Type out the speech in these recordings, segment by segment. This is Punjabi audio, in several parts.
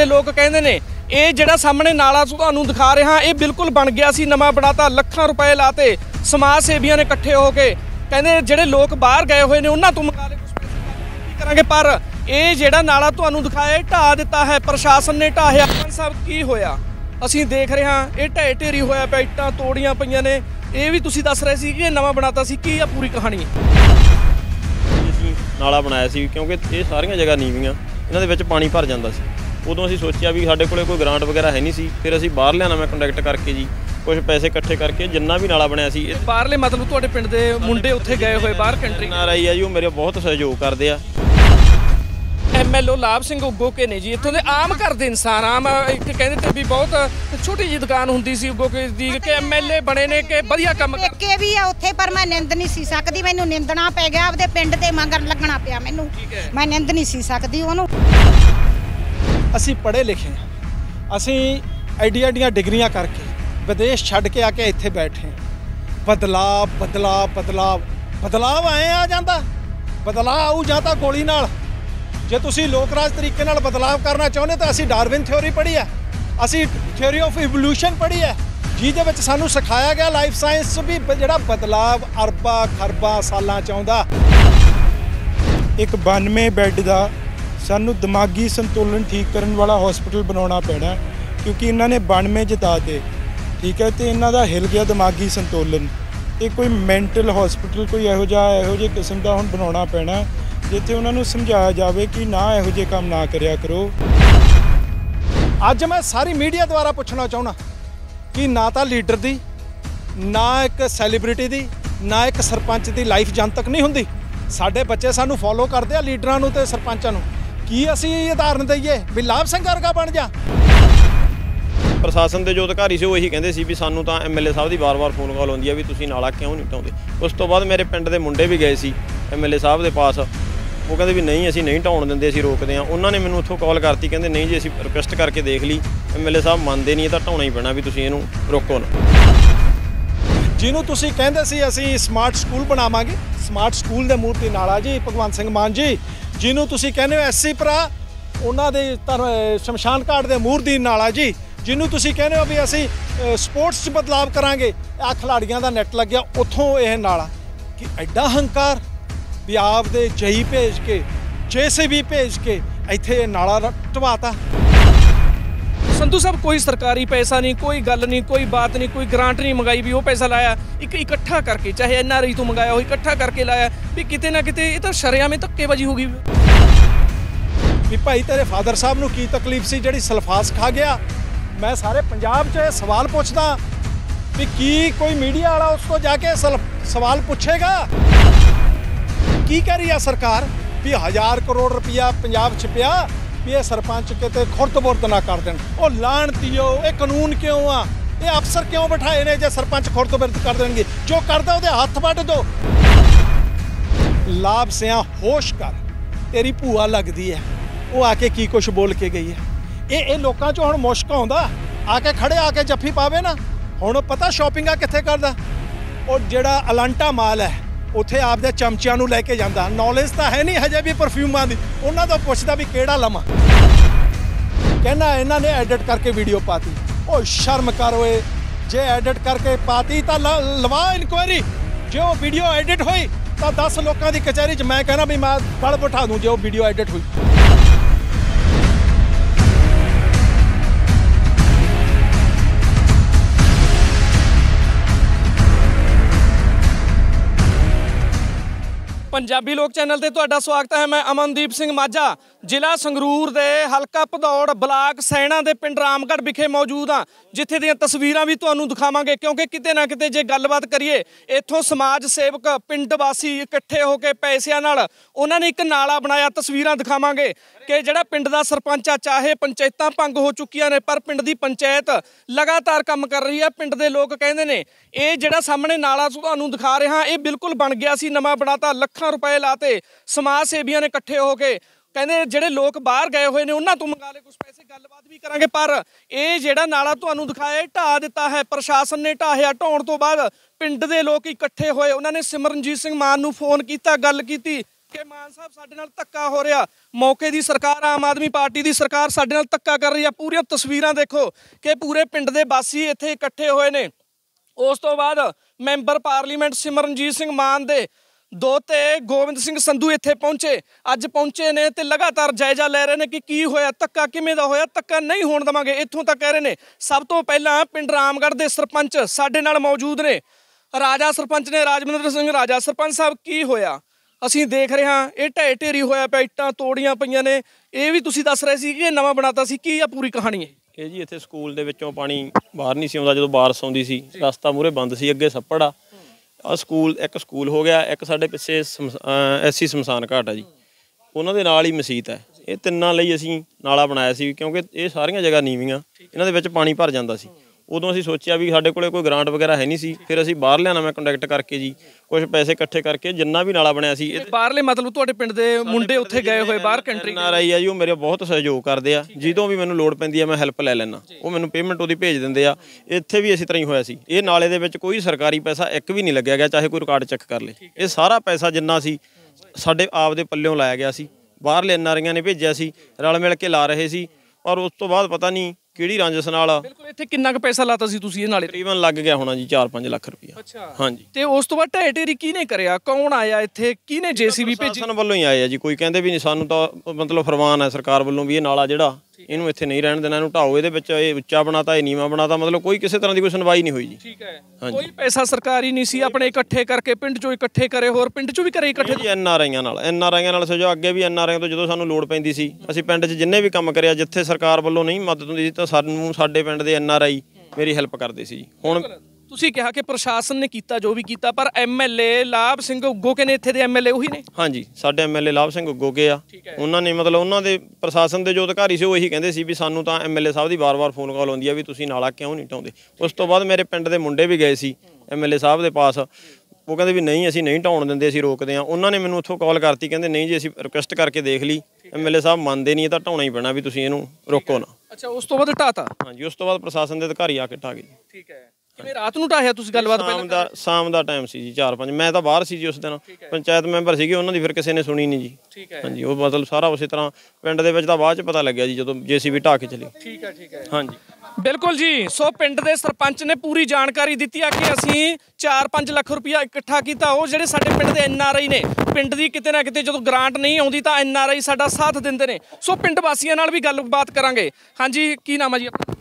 ਦੇ ਲੋਕ ਕਹਿੰਦੇ ਨੇ ਇਹ ਜਿਹੜਾ ਸਾਹਮਣੇ ਨਾਲਾ ਤੁਹਾਨੂੰ ਦਿਖਾ ਰਿਹਾ ਇਹ ਬਿਲਕੁਲ ਬਣ ਗਿਆ ਸੀ ਨਵਾਂ ਬਣਾਤਾ ਲੱਖਾਂ ਰੁਪਏ ਲਾਤੇ ਸਮਾਜ ਸੇਵੀਆਂ ਨੇ ਇਕੱਠੇ ਹੋ ਕੇ ਕਹਿੰਦੇ ਜਿਹੜੇ ਲੋਕ ਬਾਹਰ ਗਏ ਹੋਏ ਨੇ ਉਹਨਾਂ ਤੋਂ ਮੰਗਾ ਲੈ ਕੁਝ ਪੈਸੇ ਕਰਾਂਗੇ ਪਰ ਇਹ ਜਿਹੜਾ ਨਾਲਾ ਤੁਹਾਨੂੰ ਦਿਖਾਇਆ ਢਾ ਦਿੱਤਾ ਹੈ ਪ੍ਰਸ਼ਾਸਨ ਨੇ ਢਾਹਿਆ ਸਾਹਿਬ ਕੀ ਹੋਇਆ ਅਸੀਂ ਦੇਖ ਰਹੇ ਹਾਂ ਇਹ ਢੇ ਢੇਰੀ ਹੋਇਆ ਪਿਆ ਇੱਟਾਂ ਤੋੜੀਆਂ ਪਈਆਂ ਨੇ ਇਹ ਵੀ ਤੁਸੀਂ ਦੱਸ ਰਹੇ ਸੀ ਕਿ ਇਹ ਨਵਾਂ ਬਣਾਤਾ ਸੀ ਕੀ ਆ ਪੂਰੀ ਕਹਾਣੀ ਨਾਲਾ ਬਣਾਇਆ ਸੀ ਕਿਉਂਕਿ ਇਹ ਸਾਰੀਆਂ ਜਗ੍ਹਾ ਨੀਵੀਆਂ ਇਹਨਾਂ ਦੇ ਵਿੱਚ ਪਾਣੀ ਭਰ ਜਾਂਦਾ ਸੀ ਉਦੋਂ ਅਸੀਂ ਸੋਚਿਆ ਵੀ ਸਾਡੇ ਕੋਲੇ ਕੋਈ ਗ੍ਰਾਂਟ ਵਗੈਰਾ ਹੈ ਨਹੀਂ ਸੀ ਫਿਰ ਅਸੀਂ ਬਾਹਰ ਲਿਆਣਾ ਮੈਂ ਕੰਟੈਕਟ ਕਰਕੇ ਜੀ ਕੁਝ ਪੈਸੇ ਇਕੱਠੇ ਕਰਕੇ ਜਿੰਨਾ ਵੀ ਨਾਲਾ ਬਣਿਆ ਸੀ ਬਾਹਰਲੇ ਮਤਲਬ ਤੁਹਾਡੇ ਪਿੰਡ ਦੇ ਮੁੰਡੇ ਉੱਥੇ ਗਏ ਹੋਏ ਬਾਹਰ ਕੰਟਰੀ ਨਾਲ ਆਈ ਆ ਜੀ ਉਹ ਮੇਰੇ ਬਹੁਤ ਸਹਿਯੋਗ ਕਰਦੇ ਆ ਐਮਐਲਓ ਲਾਭ ਸਿੰਘ ਉੱਗੋਕੇ ਨੇ ਜੀ ਇੱਥੋਂ ਦੇ ਆਮ ਘਰ ਦੇ ਇਨਸਾਨ ਆਮ ਇੱਕ ਕਹਿੰਦੇ ਤੇ ਵੀ ਬਹੁਤ ਛੋਟੀ ਜੀ ਦੁਕਾਨ ਹੁੰਦੀ ਸੀ ਉੱਗੋਕੇ ਦੀ ਕਿ ਐਮਐਲਏ ਬਣੇ ਨੇ ਕਿ ਵਧੀਆ ਕੰਮ ਕਰਕੇ ਵੀ ਆ ਉੱਥੇ ਪਰ ਮੈਂ ਨਿੰਦ ਨਹੀਂ ਸੀ ਸਕਦੀ ਮੈਨੂੰ ਨਿੰਦਣਾ ਪੈ ਗਿਆ ਆਪਦੇ ਪਿੰਡ ਤੇ ਮਗਰ ਲੱਗਣਾ ਪਿਆ ਮੈਨੂੰ ਮੈਂ ਨਿੰਦ ਨਹੀਂ ਸੀ ਸਕਦੀ ਉਹਨੂੰ ਅਸੀਂ ਪੜ੍ਹੇ ਲਿਖੇ ਹਾਂ ਅਸੀਂ ਐਡੀਆਂ ਐਡੀਆਂ ਡਿਗਰੀਆਂ ਕਰਕੇ ਵਿਦੇਸ਼ ਛੱਡ ਕੇ ਆ ਕੇ ਇੱਥੇ ਬੈਠੇ ਬਦਲਾਵ ਬਦਲਾਵ ਬਦਲਾਵ ਬਦਲਾਵ ਆਏ ਆ ਜਾਂਦਾ ਬਦਲਾਵ ਆਉ ਜਾਂ ਤਾਂ ਗੋਲੀ ਨਾਲ ਜੇ ਤੁਸੀਂ ਲੋਕ ਰਾਜ ਤਰੀਕੇ ਨਾਲ ਬਦਲਾਵ ਕਰਨਾ ਚਾਹੁੰਦੇ ਤਾਂ ਅਸੀਂ ਡਾਰਵਿਨ ਥਿਉਰੀ ਪੜ੍ਹੀ ਆ ਅਸੀਂ ਥਿਉਰੀ ਆਫ ਇਵੋਲੂਸ਼ਨ ਪੜ੍ਹੀ ਆ ਜਿਹਦੇ ਵਿੱਚ ਸਾਨੂੰ ਸਿਖਾਇਆ ਗਿਆ ਲਾਈਫ ਸਾਇੰਸ ਵੀ ਜਿਹੜਾ ਬਦਲਾਵ ਅਰਬਾ ਖਰਬਾ ਸਾਲਾਂ ਚ ਆਉਂਦਾ ਇੱਕ 92 ਬੈੱਡ ਦਾ ਸਾਨੂੰ ਦਿਮਾਗੀ ਸੰਤੁਲਨ ਠੀਕ ਕਰਨ ਵਾਲਾ ਹਸਪੀਟਲ ਬਣਾਉਣਾ ਪੈਣਾ ਕਿਉਂਕਿ ਇਹਨਾਂ ਨੇ 92 ਜਿਤਾਤੇ ਠੀਕ ਹੈ ਤੇ ਇਹਨਾਂ ਦਾ ਹਿਲ ਗਿਆ ਦਿਮਾਗੀ ਸੰਤੁਲਨ ਇਹ ਕੋਈ ਮੈਂਟਲ ਹਸਪੀਟਲ ਕੋਈ ਇਹੋ ਜਿਹਾ ਇਹੋ ਜਿਹੇ ਕਿਸਮ ਦਾ ਹੁਣ ਬਣਾਉਣਾ ਪੈਣਾ ਜਿੱਥੇ ਉਹਨਾਂ ਨੂੰ ਸਮਝਾਇਆ ਜਾਵੇ ਕਿ ਨਾ ਇਹੋ ਜਿਹੇ ਕੰਮ ਨਾ ਕਰਿਆ ਕਰੋ ਅੱਜ ਮੈਂ ਸਾਰੀ ਮੀਡੀਆ ਦੁਆਰਾ ਪੁੱਛਣਾ ਚਾਹੁੰਦਾ ਕਿ ਨਾ ਤਾਂ ਲੀਡਰ ਦੀ ਨਾ ਇੱਕ ਸੈਲੀਬ੍ਰਿਟੀ ਦੀ ਨਾ ਇੱਕ ਸਰਪੰਚ ਦੀ ਲਾਈਫ ਜਨਤਕ ਨਹੀਂ ਹੁੰਦੀ ਸਾਡੇ ਬੱਚੇ ਸਾਨੂੰ ਫੋਲੋ ਕਰਦੇ ਆ ਲੀਡਰਾਂ ਨੂੰ ਤੇ ਸਰਪੰਚਾਂ ਨੂੰ ਕੀ ਅਸੀਂ ਇਹ ਧਾਰਨ ਦਈਏ ਵੀ ਲਾਭ ਸਿੰਘ ਵਰਗਾ ਬਣ ਜਾ ਪ੍ਰਸ਼ਾਸਨ ਦੇ ਜੋ ਅਧਿਕਾਰੀ ਸੀ ਉਹ ਇਹੀ ਕਹਿੰਦੇ ਸੀ ਵੀ ਸਾਨੂੰ ਤਾਂ ਐਮਐਲਏ ਸਾਹਿਬ ਦੀ ਵਾਰ-ਵਾਰ ਫੋਨ ਕਾਲ ਆਉਂਦੀ ਹੈ ਵੀ ਤੁਸੀਂ ਨਾਲਾ ਕਿਉਂ ਨਹੀਂ ਟਾਉਂਦੇ ਉਸ ਤੋਂ ਬਾਅਦ ਮੇਰੇ ਪਿੰਡ ਦੇ ਮੁੰਡੇ ਵੀ ਗਏ ਸੀ ਐਮਐਲਏ ਸਾਹਿਬ ਦੇ ਪਾਸ ਉਹ ਕਹਿੰਦੇ ਵੀ ਨਹੀਂ ਅਸੀਂ ਨਹੀਂ ਟਾਉਣ ਦਿੰਦੇ ਅਸੀਂ ਰੋਕਦੇ ਆ ਉਹਨਾਂ ਨੇ ਮੈਨੂੰ ਉੱਥੋਂ ਕਾਲ ਕਰਤੀ ਕਹਿੰਦੇ ਨਹੀਂ ਜੀ ਅਸੀਂ ਰਿਕਵੈਸਟ ਕਰਕੇ ਦੇਖ ਲਈ ਐਮਐਲਏ ਸਾਹਿਬ ਮੰਨਦੇ ਨਹੀਂ ਇਹ ਤਾਂ ਟਾਉਣਾ ਹੀ ਪੈਣਾ ਵੀ ਤੁਸੀਂ ਇਹਨੂੰ ਰੋਕੋ ਨਾ ਜਿਹਨੂੰ ਤੁਸੀਂ ਕਹਿੰਦੇ ਸੀ ਅਸੀਂ ਸਮਾਰਟ ਸਕੂਲ ਬਣਾਵਾਂਗੇ ਸਮਾਰਟ ਸਕੂਲ ਦੇ ਮੂਰਤੀ ਨਾਲਾ ਜੀ ਭਗਵਾਨ ਸਿੰਘ ਮਾਨ ਜੀ ਜਿਹਨੂੰ ਤੁਸੀਂ ਕਹਿੰਦੇ ਹੋ ਐਸਸੀ ਭਰਾ ਉਹਨਾਂ ਦੇ ਸ਼ਮਸ਼ਾਨ ਘਾਟ ਦੇ ਮੂਰਦੀਨ ਨਾਲਾ ਜੀ ਜਿਹਨੂੰ ਤੁਸੀਂ ਕਹਿੰਦੇ ਹੋ ਵੀ ਅਸੀਂ ਸਪੋਰਟਸ 'ਚ ਬਦਲਾਵ ਕਰਾਂਗੇ ਆ ਖਿਡਾਰੀਆਂ ਦਾ ਨੈਟ ਲੱਗਿਆ ਉਥੋਂ ਇਹ ਨਾਲਾ ਕਿ ਐਡਾ ਹੰਕਾਰ ਵੀ ਆਪ ਦੇ ਜਈ ਭੇਜ ਕੇ ਜੇਸੀਬੀ ਭੇਜ ਕੇ ਇੱਥੇ ਇਹ ਨਾਲਾ ਟਵਾਤਾ ਸੰਧੂ ਸਾਹਿਬ ਕੋਈ ਸਰਕਾਰੀ ਪੈਸਾ ਨਹੀਂ ਕੋਈ ਗੱਲ ਨਹੀਂ ਕੋਈ ਬਾਤ ਨਹੀਂ ਕੋਈ ਗਰੰਟ ਨਹੀਂ ਮੰਗਾਈ ਵੀ ਉਹ ਪੈਸਾ ਲਾਇਆ ਇੱਕ ਇਕੱਠਾ ਕਰਕੇ ਚਾਹੇ ਐਨਆਰਆਈ ਤੋਂ ਮੰਗਾਇਆ ਉਹ ਇਕੱਠਾ ਕਰਕੇ ਲਾਇਆ ਵੀ ਕਿਤੇ ਨਾ ਕਿਤੇ ਇਹ ਤਾਂ ਸ਼ਰਿਆਮੇ ਧੱਕੇਬਾਜ਼ੀ ਹੋ ਗਈ ਵੀ ਭਾਈ ਤੇਰੇ ਫਾਦਰ ਸਾਹਿਬ ਨੂੰ ਕੀ ਤਕਲੀਫ ਸੀ ਜਿਹੜੀ ਸਲਫਾਸ ਖਾ ਗਿਆ ਮੈਂ ਸਾਰੇ ਪੰਜਾਬ 'ਚ ਇਹ ਸਵਾਲ ਪੁੱਛਦਾ ਵੀ ਕੀ ਕੋਈ ਮੀਡੀਆ ਵਾਲਾ ਉਸ ਤੋਂ ਜਾ ਕੇ ਸਵਾਲ ਪੁੱਛੇਗਾ ਕੀ ਕਰ ਰਹੀ ਆ ਸਰਕਾਰ ਵੀ 1000 ਕਰੋੜ ਰੁਪਇਆ ਪੰਜਾਬ 'ਚ ਪਿਆ ਵੀ ਇਹ ਸਰਪੰਚ ਕਿਤੇ ਖੁਰਤ ਬੁਰਤ ਨਾ ਕਰ ਦੇਣ ਉਹ ਲਾਣਤੀਓ ਇਹ ਕਾਨੂੰਨ ਕਿਉਂ ਆ ਇਹ ਅਫਸਰ ਕਿਉਂ ਬਿਠਾਏ ਨੇ ਜੇ ਸਰਪੰਚ ਖੁਰਤ ਬੁਰਤ ਕਰ ਦੇਣਗੇ ਜੋ ਕਰਦਾ ਉਹਦੇ ਹੱਥ ਵੱਢ ਦੋ ਲਾਭ ਸਿਆ ਹੋਸ਼ ਕਰ ਤੇਰੀ ਭੂਆ ਲੱਗਦੀ ਐ ਉਹ ਆ ਕੇ ਕੀ ਕੁਛ ਬੋਲ ਕੇ ਗਈ ਐ ਇਹ ਇਹ ਲੋਕਾਂ 'ਚੋਂ ਹੁਣ ਮੁਸ਼ਕ ਆਉਂਦਾ ਆ ਕੇ ਖੜੇ ਆ ਕੇ ਜੱਫੀ ਪਾਵੇ ਨਾ ਹੁਣ ਪਤਾ ਸ਼ਾਪਿੰਗਾ ਕਿੱਥੇ ਕਰਦਾ ਉਹ ਜਿਹੜਾ ਅਲੰਟਾ ਮਾਲ ਐ ਉੱਥੇ ਆਪਦੇ ਚਮਚਿਆਂ ਨੂੰ ਲੈ ਕੇ ਜਾਂਦਾ ਨੌਲੇਜ ਤਾਂ ਹੈ ਨਹੀਂ ਹਜੇ ਵੀ ਪਰਫਿਊਮਾਂ ਦੀ ਉਹਨਾਂ ਤੋਂ ਪੁੱਛਦਾ ਵੀ ਕਿਹੜਾ ਲਵਾਂ ਕਹਿੰਦਾ ਇਹਨਾਂ ਨੇ ਐਡਿਟ ਕਰਕੇ ਵੀਡੀਓ ਪਾਤੀ ਉਹ ਸ਼ਰਮ ਕਰ ਓਏ ਜੇ ਐਡਿਟ ਕਰਕੇ ਪਾਤੀ ਤਾਂ ਲਵਾ ਇਨਕੁਆਇਰੀ ਜੇ ਉਹ ਵੀਡੀਓ ਐਡਿਟ ਹੋਈ ਤਾਂ 10 ਲੋਕਾਂ ਦੀ ਕਚਹਿਰੀ 'ਚ ਮੈਂ ਕਹਿੰਦਾ ਵੀ ਮੈਂ ਬਲ ਬਿਠਾ ਦੂੰ ਜੇ ਉਹ ਵੀਡੀਓ ਐਡਿਟ ਹੋਈ ਪੰਜਾਬੀ ਲੋਕ ਚੈਨਲ ਤੇ ਤੁਹਾਡਾ ਸਵਾਗਤ ਹੈ ਮੈਂ ਅਮਨਦੀਪ ਸਿੰਘ ਮਾਝਾ ਜ਼ਿਲ੍ਹਾ ਸੰਗਰੂਰ ਦੇ ਹਲਕਾ ਪਧੌੜ ਬਲਾਕ ਸੈਣਾ ਦੇ ਪਿੰਡ ਰਾਮਗੜ੍ਹ ਵਿਖੇ ਮੌਜੂਦ ਹਾਂ ਜਿੱਥੇ ਦੀਆਂ ਤਸਵੀਰਾਂ ਵੀ ਤੁਹਾਨੂੰ ਦਿਖਾਵਾਂਗੇ ਕਿਉਂਕਿ ਕਿਤੇ ਨਾ ਕਿਤੇ ਜੇ ਗੱਲਬਾਤ ਕਰੀਏ ਇੱਥੋਂ ਸਮਾਜ ਸੇਵਕ ਪਿੰਡ ਵਾਸੀ ਇਕੱਠੇ ਹੋ ਕੇ ਪੈਸਿਆਂ ਨਾਲ ਉਹਨਾਂ ਨੇ ਇੱਕ ਨਾਲਾ ਬਣਾਇਆ ਤਸਵੀਰਾਂ ਦਿਖਾਵਾਂਗੇ ਕਿ ਜਿਹੜਾ ਪਿੰਡ ਦਾ ਸਰਪੰਚ ਆ ਚਾਹੇ ਪੰਚਾਇਤਾਂ ਭੰਗ ਹੋ ਚੁੱਕੀਆਂ ਨੇ ਪਰ ਪਿੰਡ ਦੀ ਪੰਚਾਇਤ ਲਗਾਤਾਰ ਕੰਮ ਕਰ ਰਹੀ ਹੈ ਪਿੰਡ ਦੇ ਲੋਕ ਕਹਿੰਦੇ ਨੇ ਇਹ ਜਿਹੜਾ ਸਾਹਮਣੇ ਨਾਲਾ ਤੁਹਾਨੂੰ ਦਿਖਾ ਰਿਹਾ ਇਹ ਬਿਲਕੁਲ ਬਣ ਗਿਆ ਸੀ ਨਵਾਂ ਬਣਾਤਾ ਲੱਖ ਲੱਖਾਂ ਰੁਪਏ ਲਾਤੇ ਸਮਾਜ ਸੇਵੀਆਂ ਨੇ ਇਕੱਠੇ ਹੋ ਕੇ ਕਹਿੰਦੇ ਜਿਹੜੇ ਲੋਕ ਬਾਹਰ ਗਏ ਹੋਏ ਨੇ ਉਹਨਾਂ ਤੋਂ ਮੰਗਾ ਲੈ ਕੁਝ ਪੈਸੇ ਗੱਲਬਾਤ ਵੀ ਕਰਾਂਗੇ ਪਰ ਇਹ ਜਿਹੜਾ ਨਾਲਾ ਤੁਹਾਨੂੰ ਦਿਖਾਇਆ ਢਾ ਦਿੱਤਾ ਹੈ ਪ੍ਰਸ਼ਾਸਨ ਨੇ ਢਾਹਿਆ ਢਾਉਣ ਤੋਂ ਬਾਅਦ ਪਿੰਡ ਦੇ ਲੋਕ ਇਕੱਠੇ ਹੋਏ ਉਹਨਾਂ ਨੇ ਸਿਮਰਨਜੀਤ ਸਿੰਘ ਮਾਨ ਨੂੰ ਫੋਨ ਕੀਤਾ ਗੱਲ ਕੀਤੀ ਕਿ ਮਾਨ ਸਾਹਿਬ ਸਾਡੇ ਨਾਲ ਧੱਕਾ ਹੋ ਰਿਹਾ ਮੌਕੇ ਦੀ ਸਰਕਾਰ ਆਮ ਆਦਮੀ ਪਾਰਟੀ ਦੀ ਸਰਕਾਰ ਸਾਡੇ ਨਾਲ ਧੱਕਾ ਕਰ ਰਹੀ ਆ ਪੂਰੀਆਂ ਤਸਵੀਰਾਂ ਦੇਖੋ ਕਿ ਪੂਰੇ ਪਿੰਡ ਦੇ ਵਾਸੀ ਇੱਥੇ ਇਕੱਠੇ ਹੋਏ ਨੇ ਉਸ ਤੋਂ ਬਾਅਦ ਮੈਂਬਰ ਪਾਰਲੀਮੈਂਟ ਸਿਮਰਨਜੀਤ ਸਿੰਘ ਮਾਨ ਦੇ ਦੋਤੇ ਗੋਬਿੰਦ ਸਿੰਘ ਸੰਧੂ ਇੱਥੇ ਪਹੁੰਚੇ ਅੱਜ ਪਹੁੰਚੇ ਨੇ ਤੇ ਲਗਾਤਾਰ ਜਾਇਜ਼ਾ ਲੈ ਰਹੇ ਨੇ ਕਿ ਕੀ ਹੋਇਆ ਤੱਕਾ ਕਿਵੇਂ ਦਾ ਹੋਇਆ ਤੱਕਾ ਨਹੀਂ ਹੋਣ ਦਵਾਂਗੇ ਇੱਥੋਂ ਤੱਕ ਕਹਿ ਰਹੇ ਨੇ ਸਭ ਤੋਂ ਪਹਿਲਾਂ ਪਿੰਡ ਰਾਮਗੜ੍ਹ ਦੇ ਸਰਪੰਚ ਸਾਡੇ ਨਾਲ ਮੌਜੂਦ ਨੇ ਰਾਜਾ ਸਰਪੰਚ ਨੇ ਰਾਜਮਿੰਦਰ ਸਿੰਘ ਰਾਜਾ ਸਰਪੰਚ ਸਾਹਿਬ ਕੀ ਹੋਇਆ ਅਸੀਂ ਦੇਖ ਰਹੇ ਹਾਂ ਇਹ ਢੇ ਢੇਰੀ ਹੋਇਆ ਪਿਆ ਇੱਟਾਂ ਤੋੜੀਆਂ ਪਈਆਂ ਨੇ ਇਹ ਵੀ ਤੁਸੀਂ ਦੱਸ ਰਹੇ ਸੀ ਕਿ ਇਹ ਨਵਾਂ ਬਣਾਤਾ ਸੀ ਕੀ ਆ ਪੂਰੀ ਕਹਾਣੀ ਹੈ ਇਹ ਜੀ ਇੱਥੇ ਸਕੂਲ ਦੇ ਵਿੱਚੋਂ ਪਾਣੀ ਬਾਹਰ ਨਹੀਂ ਸੀ ਆਉਂਦਾ ਜਦੋਂ ਬਾਰਿਸ਼ ਆਉਂਦੀ ਸੀ ਰਸਤਾ ਮੂਰੇ ਬੰਦ ਸੀ ਅੱਗੇ ਸੱਪੜਾ ਆ ਆ ਸਕੂਲ ਇੱਕ ਸਕੂਲ ਹੋ ਗਿਆ ਇੱਕ ਸਾਡੇ ਪਿੱਛੇ ਐਸੀ ਸਮਸਾਨ ਘਾਟ ਹੈ ਜੀ ਉਹਨਾਂ ਦੇ ਨਾਲ ਹੀ ਮਸੀਤ ਹੈ ਇਹ ਤਿੰਨਾਂ ਲਈ ਅਸੀਂ ਨਾਲਾ ਬਣਾਇਆ ਸੀ ਕਿਉਂਕਿ ਇਹ ਸਾਰੀਆਂ ਜਗ੍ਹਾ ਨੀਵੀਆਂ ਇਹਨਾਂ ਦੇ ਵਿੱਚ ਪਾਣੀ ਭਰ ਜਾਂਦਾ ਸੀ ਉਦੋਂ ਅਸੀਂ ਸੋਚਿਆ ਵੀ ਸਾਡੇ ਕੋਲੇ ਕੋਈ ਗ੍ਰਾਂਟ ਵਗੈਰਾ ਹੈ ਨਹੀਂ ਸੀ ਫਿਰ ਅਸੀਂ ਬਾਹਰ ਲਿਆਣਾ ਮੈਂ ਕੰਟੈਕਟ ਕਰਕੇ ਜੀ ਕੁਝ ਪੈਸੇ ਇਕੱਠੇ ਕਰਕੇ ਜਿੰਨਾ ਵੀ ਨਾਲਾ ਬਣਿਆ ਸੀ ਬਾਹਰਲੇ ਮਤਲਬ ਤੁਹਾਡੇ ਪਿੰਡ ਦੇ ਮੁੰਡੇ ਉੱਥੇ ਗਏ ਹੋਏ ਬਾਹਰ ਕੰਟਰੀ ਨਾਲ ਆਈ ਆ ਜੀ ਉਹ ਮੇਰੇ ਬਹੁਤ ਸਹਿਯੋਗ ਕਰਦੇ ਆ ਜਦੋਂ ਵੀ ਮੈਨੂੰ ਲੋੜ ਪੈਂਦੀ ਆ ਮੈਂ ਹੈਲਪ ਲੈ ਲੈਣਾ ਉਹ ਮੈਨੂੰ ਪੇਮੈਂਟ ਉਹਦੀ ਭੇਜ ਦਿੰਦੇ ਆ ਇੱਥੇ ਵੀ ਇਸੇ ਤਰ੍ਹਾਂ ਹੀ ਹੋਇਆ ਸੀ ਇਹ ਨਾਲੇ ਦੇ ਵਿੱਚ ਕੋਈ ਸਰਕਾਰੀ ਪੈਸਾ ਇੱਕ ਵੀ ਨਹੀਂ ਲੱਗਿਆ ਗਿਆ ਚਾਹੇ ਕੋਈ ਰਿਕਾਰਡ ਚੈੱਕ ਕਰ ਲੇ ਇਹ ਸਾਰਾ ਪੈਸਾ ਜਿੰਨਾ ਸੀ ਸਾਡੇ ਆਪ ਦੇ ਪੱਲਿਓਂ ਲਾਇਆ ਗਿਆ ਸੀ ਬਾਹਰਲੇ ਨਾਰੀਆਂ ਨੇ ਭੇਜਿਆ ਸੀ ਰਲ ਮਿਲ ਕੇ ਲਾ ਰਹੇ ਸੀ ਔਰ ਉਸ ਤੋਂ ਬਾਅਦ ਪਤਾ ਨਹੀਂ ਕਿਹੜੀ ਰੰਜਸ ਨਾਲ ਬਿਲਕੁਲ ਇੱਥੇ ਕਿੰਨਾ ਕੁ ਪੈਸਾ ਲਾਤਾ ਸੀ ਤੁਸੀਂ ਇਹ ਨਾਲੇ ਤਕਰੀਬਨ ਲੱਗ ਗਿਆ ਹੋਣਾ ਜੀ 4-5 ਲੱਖ ਰੁਪਇਆ ਅੱਛਾ ਹਾਂਜੀ ਤੇ ਉਸ ਤੋਂ ਬਾਅਦ ਢਹਿ ਢੇਰੀ ਕਿਹਨੇ ਕਰਿਆ ਕੌਣ ਆਇਆ ਇੱਥੇ ਕਿਹਨੇ ਜੀਸੀਬੀ ਭੇਜੀ ਸਾਨੂੰ ਵੱਲੋਂ ਹੀ ਆਏ ਆ ਜੀ ਕੋਈ ਕਹਿੰਦੇ ਵੀ ਨਹੀਂ ਸਾਨੂੰ ਤਾਂ ਮਤਲਬ ਫਰਮਾਨ ਹੈ ਸਰਕਾਰ ਵੱਲੋਂ ਵੀ ਇਹ ਨਾਲਾ ਜਿਹੜਾ ਇਹਨੂੰ ਇੱਥੇ ਨਹੀਂ ਰਹਿਣ ਦੇਣਾ ਇਹਨੂੰ ਢਾਓ ਇਹਦੇ ਵਿੱਚ ਇਹ ਉੱਚਾ ਬਣਾਤਾ ਇਹ ਨੀਵਾ ਬਣਾਤਾ ਮਤਲਬ ਕੋਈ ਕਿਸੇ ਤਰ੍ਹਾਂ ਦੀ ਕੋਈ ਸੁਣਵਾਈ ਨਹੀਂ ਹੋਈ ਜੀ ਠੀਕ ਹੈ ਕੋਈ ਪੈਸਾ ਸਰਕਾਰੀ ਨਹੀਂ ਸੀ ਆਪਣੇ ਇਕੱਠੇ ਕਰਕੇ ਪਿੰਡ ਚੋਂ ਇਕੱਠੇ ਕਰੇ ਹੋਰ ਪਿੰਡ ਚੋਂ ਵੀ ਕਰੇ ਇਕੱਠੇ ਜੀ ਐਨ ਆਰ ਆਈਆਂ ਨਾਲ ਐਨ ਆਰ ਆਈਆਂ ਨਾਲ ਸਜੋ ਅੱਗੇ ਵੀ ਐਨ ਆਰ ਆਈਆਂ ਤੋਂ ਜਦੋਂ ਸਾਨੂੰ ਲੋੜ ਪੈਂਦੀ ਸੀ ਅਸੀਂ ਪਿੰਡ 'ਚ ਜਿੰਨੇ ਵੀ ਕੰਮ ਕਰਿਆ ਜਿੱਥੇ ਸਰਕਾਰ ਵੱਲੋਂ ਨਹੀਂ ਮਦਦ ਹੁੰਦੀ ਸੀ ਤਾਂ ਸਾਨੂੰ ਸਾਡੇ ਪਿੰਡ ਦੇ ਐਨ ਆਰ ਆਈ ਮੇਰੀ ਹੈਲਪ ਕਰਦੇ ਸੀ ਹੁਣ ਤੁਸੀਂ ਕਿਹਾ ਕਿ ਪ੍ਰਸ਼ਾਸਨ ਨੇ ਕੀਤਾ ਜੋ ਵੀ ਕੀਤਾ ਪਰ ਐਮਐਲਏ ਲਾਭ ਸਿੰਘ ਉੱਗੋਕੇ ਨੇ ਇੱਥੇ ਦੇ ਐਮਐਲਏ ਉਹੀ ਨੇ ਹਾਂਜੀ ਸਾਡੇ ਐਮਐਲਏ ਲਾਭ ਸਿੰਘ ਕੇ ਆ ਉਹਨਾਂ ਨੇ ਮਤਲਬ ਉਹਨਾਂ ਦੇ ਪ੍ਰਸ਼ਾਸਨ ਦੇ ਜੋ ਅਧਿਕਾਰੀ ਸੀ ਉਹ ਇਹੀ ਕਹਿੰਦੇ ਸੀ ਵੀ ਸਾਨੂੰ ਤਾਂ ਐਮਐਲਏ ਸਾਹਿਬ ਦੀ ਵਾਰ-ਵਾਰ ਫੋਨ ਕਾਲ ਆਉਂਦੀ ਆ ਵੀ ਤੁਸੀਂ ਨਾਲਾ ਕਿਉਂ ਨਹੀਂ ਟਾਉਂਦੇ ਉਸ ਤੋਂ ਬਾਅਦ ਮੇਰੇ ਪਿੰਡ ਦੇ ਮੁੰਡੇ ਵੀ ਗਏ ਸੀ ਐਮਐਲਏ ਸਾਹਿਬ ਦੇ ਪਾਸ ਉਹ ਕਹਿੰਦੇ ਵੀ ਨਹੀਂ ਅਸੀਂ ਨਹੀਂ ਟਾਉਣ ਦਿੰਦੇ ਅਸੀਂ ਰੋਕਦੇ ਆ ਉਹਨਾਂ ਨੇ ਮੈਨੂੰ ਉੱਥੋਂ ਕਾਲ ਕਰਤੀ ਕਹਿੰਦੇ ਨਹੀਂ ਜੀ ਅਸੀਂ ਰਿਕੁਐਸਟ ਕਰਕੇ ਦੇਖ ਲਈ ਐਮਐਲਏ ਸਾਹਿਬ ਮੰਨਦੇ ਨਹੀਂ ਇਹ ਤਾਂ ਟਾਉਣਾ ਹੀ ਪੈਣਾ ਵੀ ਤੁਸੀਂ ਇਹਨੂੰ ਰੋਕੋ ਨਾ ਅੱਛਾ ਉਸ ਤੋਂ ਬਾਅਦ ਟਾਤਾ ਹਾਂਜੀ ਉਸ ਤੋਂ ਬਾਅਦ ਪ੍ਰਸ਼ਾਸਨ ਦੇ ਅਧਿਕਾਰੀ ਆ ਕੇ ਟਾ ਗਏ ਠੀਕ ਹੈ ਕਿਵੇਂ ਰਾਤ ਨੂੰ ਟਾਹਿਆ ਤੁਸੀਂ ਗੱਲਬਾਤ ਸ਼ਾਮ ਦਾ ਸ਼ਾਮ ਦਾ ਟਾਈਮ ਸੀ ਜੀ 4-5 ਮੈਂ ਤਾਂ ਬਾਹਰ ਸੀ ਜੀ ਉਸ ਦਿਨ ਪੰਚਾਇਤ ਮੈਂਬਰ ਸੀਗੇ ਉਹਨਾਂ ਦੀ ਫਿਰ ਕਿਸੇ ਨੇ ਸੁਣੀ ਨਹੀਂ ਜੀ ਹਾਂਜੀ ਉਹ ਮਤਲਬ ਸਾਰਾ ਉਸੇ ਤਰ੍ਹਾਂ ਪਿੰਡ ਦੇ ਵਿੱਚ ਦਾ ਬਾਅਦ ਚ ਪਤਾ ਲੱਗਿਆ ਜੀ ਜਦੋਂ ਜੀਸੀਬੀ ਢਾ ਕੇ ਚਲੀ ਠੀਕ ਹੈ ਠੀਕ ਹੈ ਹਾਂਜੀ ਬਿਲਕੁਲ ਜੀ ਸੋ ਪਿੰਡ ਦੇ ਸਰਪੰਚ ਨੇ ਪੂਰੀ ਜਾਣਕਾਰੀ ਦਿੱਤੀ ਆ ਕਿ ਅਸੀਂ 4-5 ਲੱਖ ਰੁਪਇਆ ਇਕੱਠਾ ਕੀਤਾ ਉਹ ਜਿਹੜੇ ਸਾਡੇ ਪਿੰਡ ਦੇ ਐਨਆਰਆਈ ਨੇ ਪਿੰਡ ਦੀ ਕਿਤੇ ਨਾ ਕਿਤੇ ਜਦੋਂ ਗ੍ਰਾਂਟ ਨਹੀਂ ਆਉਂਦੀ ਤਾਂ ਐਨਆਰਆਈ ਸਾਡਾ ਸਾਥ ਦਿੰਦੇ ਨੇ ਸੋ ਪਿੰਡ ਵਾਸੀਆਂ ਨਾਲ ਵੀ ਗੱਲਬਾਤ ਕਰਾਂਗੇ ਹਾਂਜੀ ਕੀ ਨਾਮ ਆ ਜੀ ਆਪਣਾ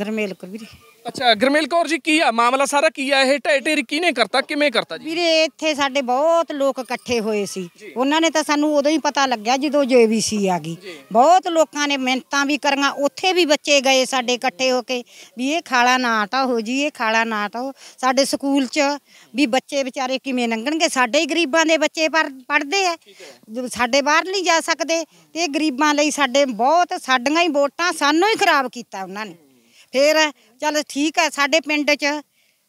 ਗਰਮੇਲ ਜੀ ਅੱਛਾ ਗਰਮੇਲ ਕੌਰ ਜੀ ਕੀ ਆ ਮਾਮਲਾ ਸਾਰਾ ਕੀ ਆ ਇਹ ਢੇ ਢੇਰੀ ਕਿਹਨੇ ਕਰਤਾ ਕਿਵੇਂ ਕਰਤਾ ਜੀ ਵੀਰੇ ਇੱਥੇ ਸਾਡੇ ਬਹੁਤ ਲੋਕ ਇਕੱਠੇ ਹੋਏ ਸੀ ਉਹਨਾਂ ਨੇ ਤਾਂ ਸਾਨੂੰ ਉਦੋਂ ਹੀ ਪਤਾ ਲੱਗਿਆ ਜਦੋਂ ਜੀਵੀਸੀ ਆ ਗਈ ਬਹੁਤ ਲੋਕਾਂ ਨੇ ਮਿਹਨਤਾਂ ਵੀ ਕਰੀਆਂ ਉੱਥੇ ਵੀ ਬੱਚੇ ਗਏ ਸਾਡੇ ਇਕੱਠੇ ਹੋ ਕੇ ਵੀ ਇਹ ਖਾਲਾ ਨਾ ਤਾਂ ਹੋ ਜੀ ਇਹ ਖਾਲਾ ਨਾ ਤਾਂ ਸਾਡੇ ਸਕੂਲ 'ਚ ਵੀ ਬੱਚੇ ਵਿਚਾਰੇ ਕਿਵੇਂ ਲੰਘਣਗੇ ਸਾਡੇ ਹੀ ਗਰੀਬਾਂ ਦੇ ਬੱਚੇ ਪੜ੍ਹਦੇ ਆ ਸਾਡੇ ਬਾਹਰ ਨਹੀਂ ਜਾ ਸਕਦੇ ਤੇ ਗਰੀਬਾਂ ਲਈ ਸਾਡੇ ਬਹੁਤ ਸਾਡੀਆਂ ਹੀ ਵੋਟਾਂ ਸਾਨੂੰ ਹੀ ਖਰਾਬ ਕੀਤਾ ਉਹਨਾਂ ਨੇ ਫੇਰ ਚੱਲ ਠੀਕ ਹੈ ਸਾਡੇ ਪਿੰਡ 'ਚ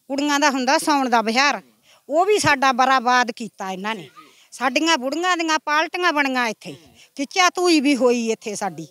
ਕੁੜੀਆਂ ਦਾ ਹੁੰਦਾ ਸੌਣ ਦਾ ਵਿਹਾਰ ਉਹ ਵੀ ਸਾਡਾ ਬਰਾਬਾਦ ਕੀਤਾ ਇਹਨਾਂ ਨੇ ਸਾਡੀਆਂ ਬੁੜੀਆਂ ਦੀਆਂ ਪਾਲਟੀਆਂ ਬਣੀਆਂ ਇੱਥੇ ਕਿੱਚਾ ਤੂਈ ਵੀ ਹੋਈ ਇੱਥੇ ਸਾਡੀ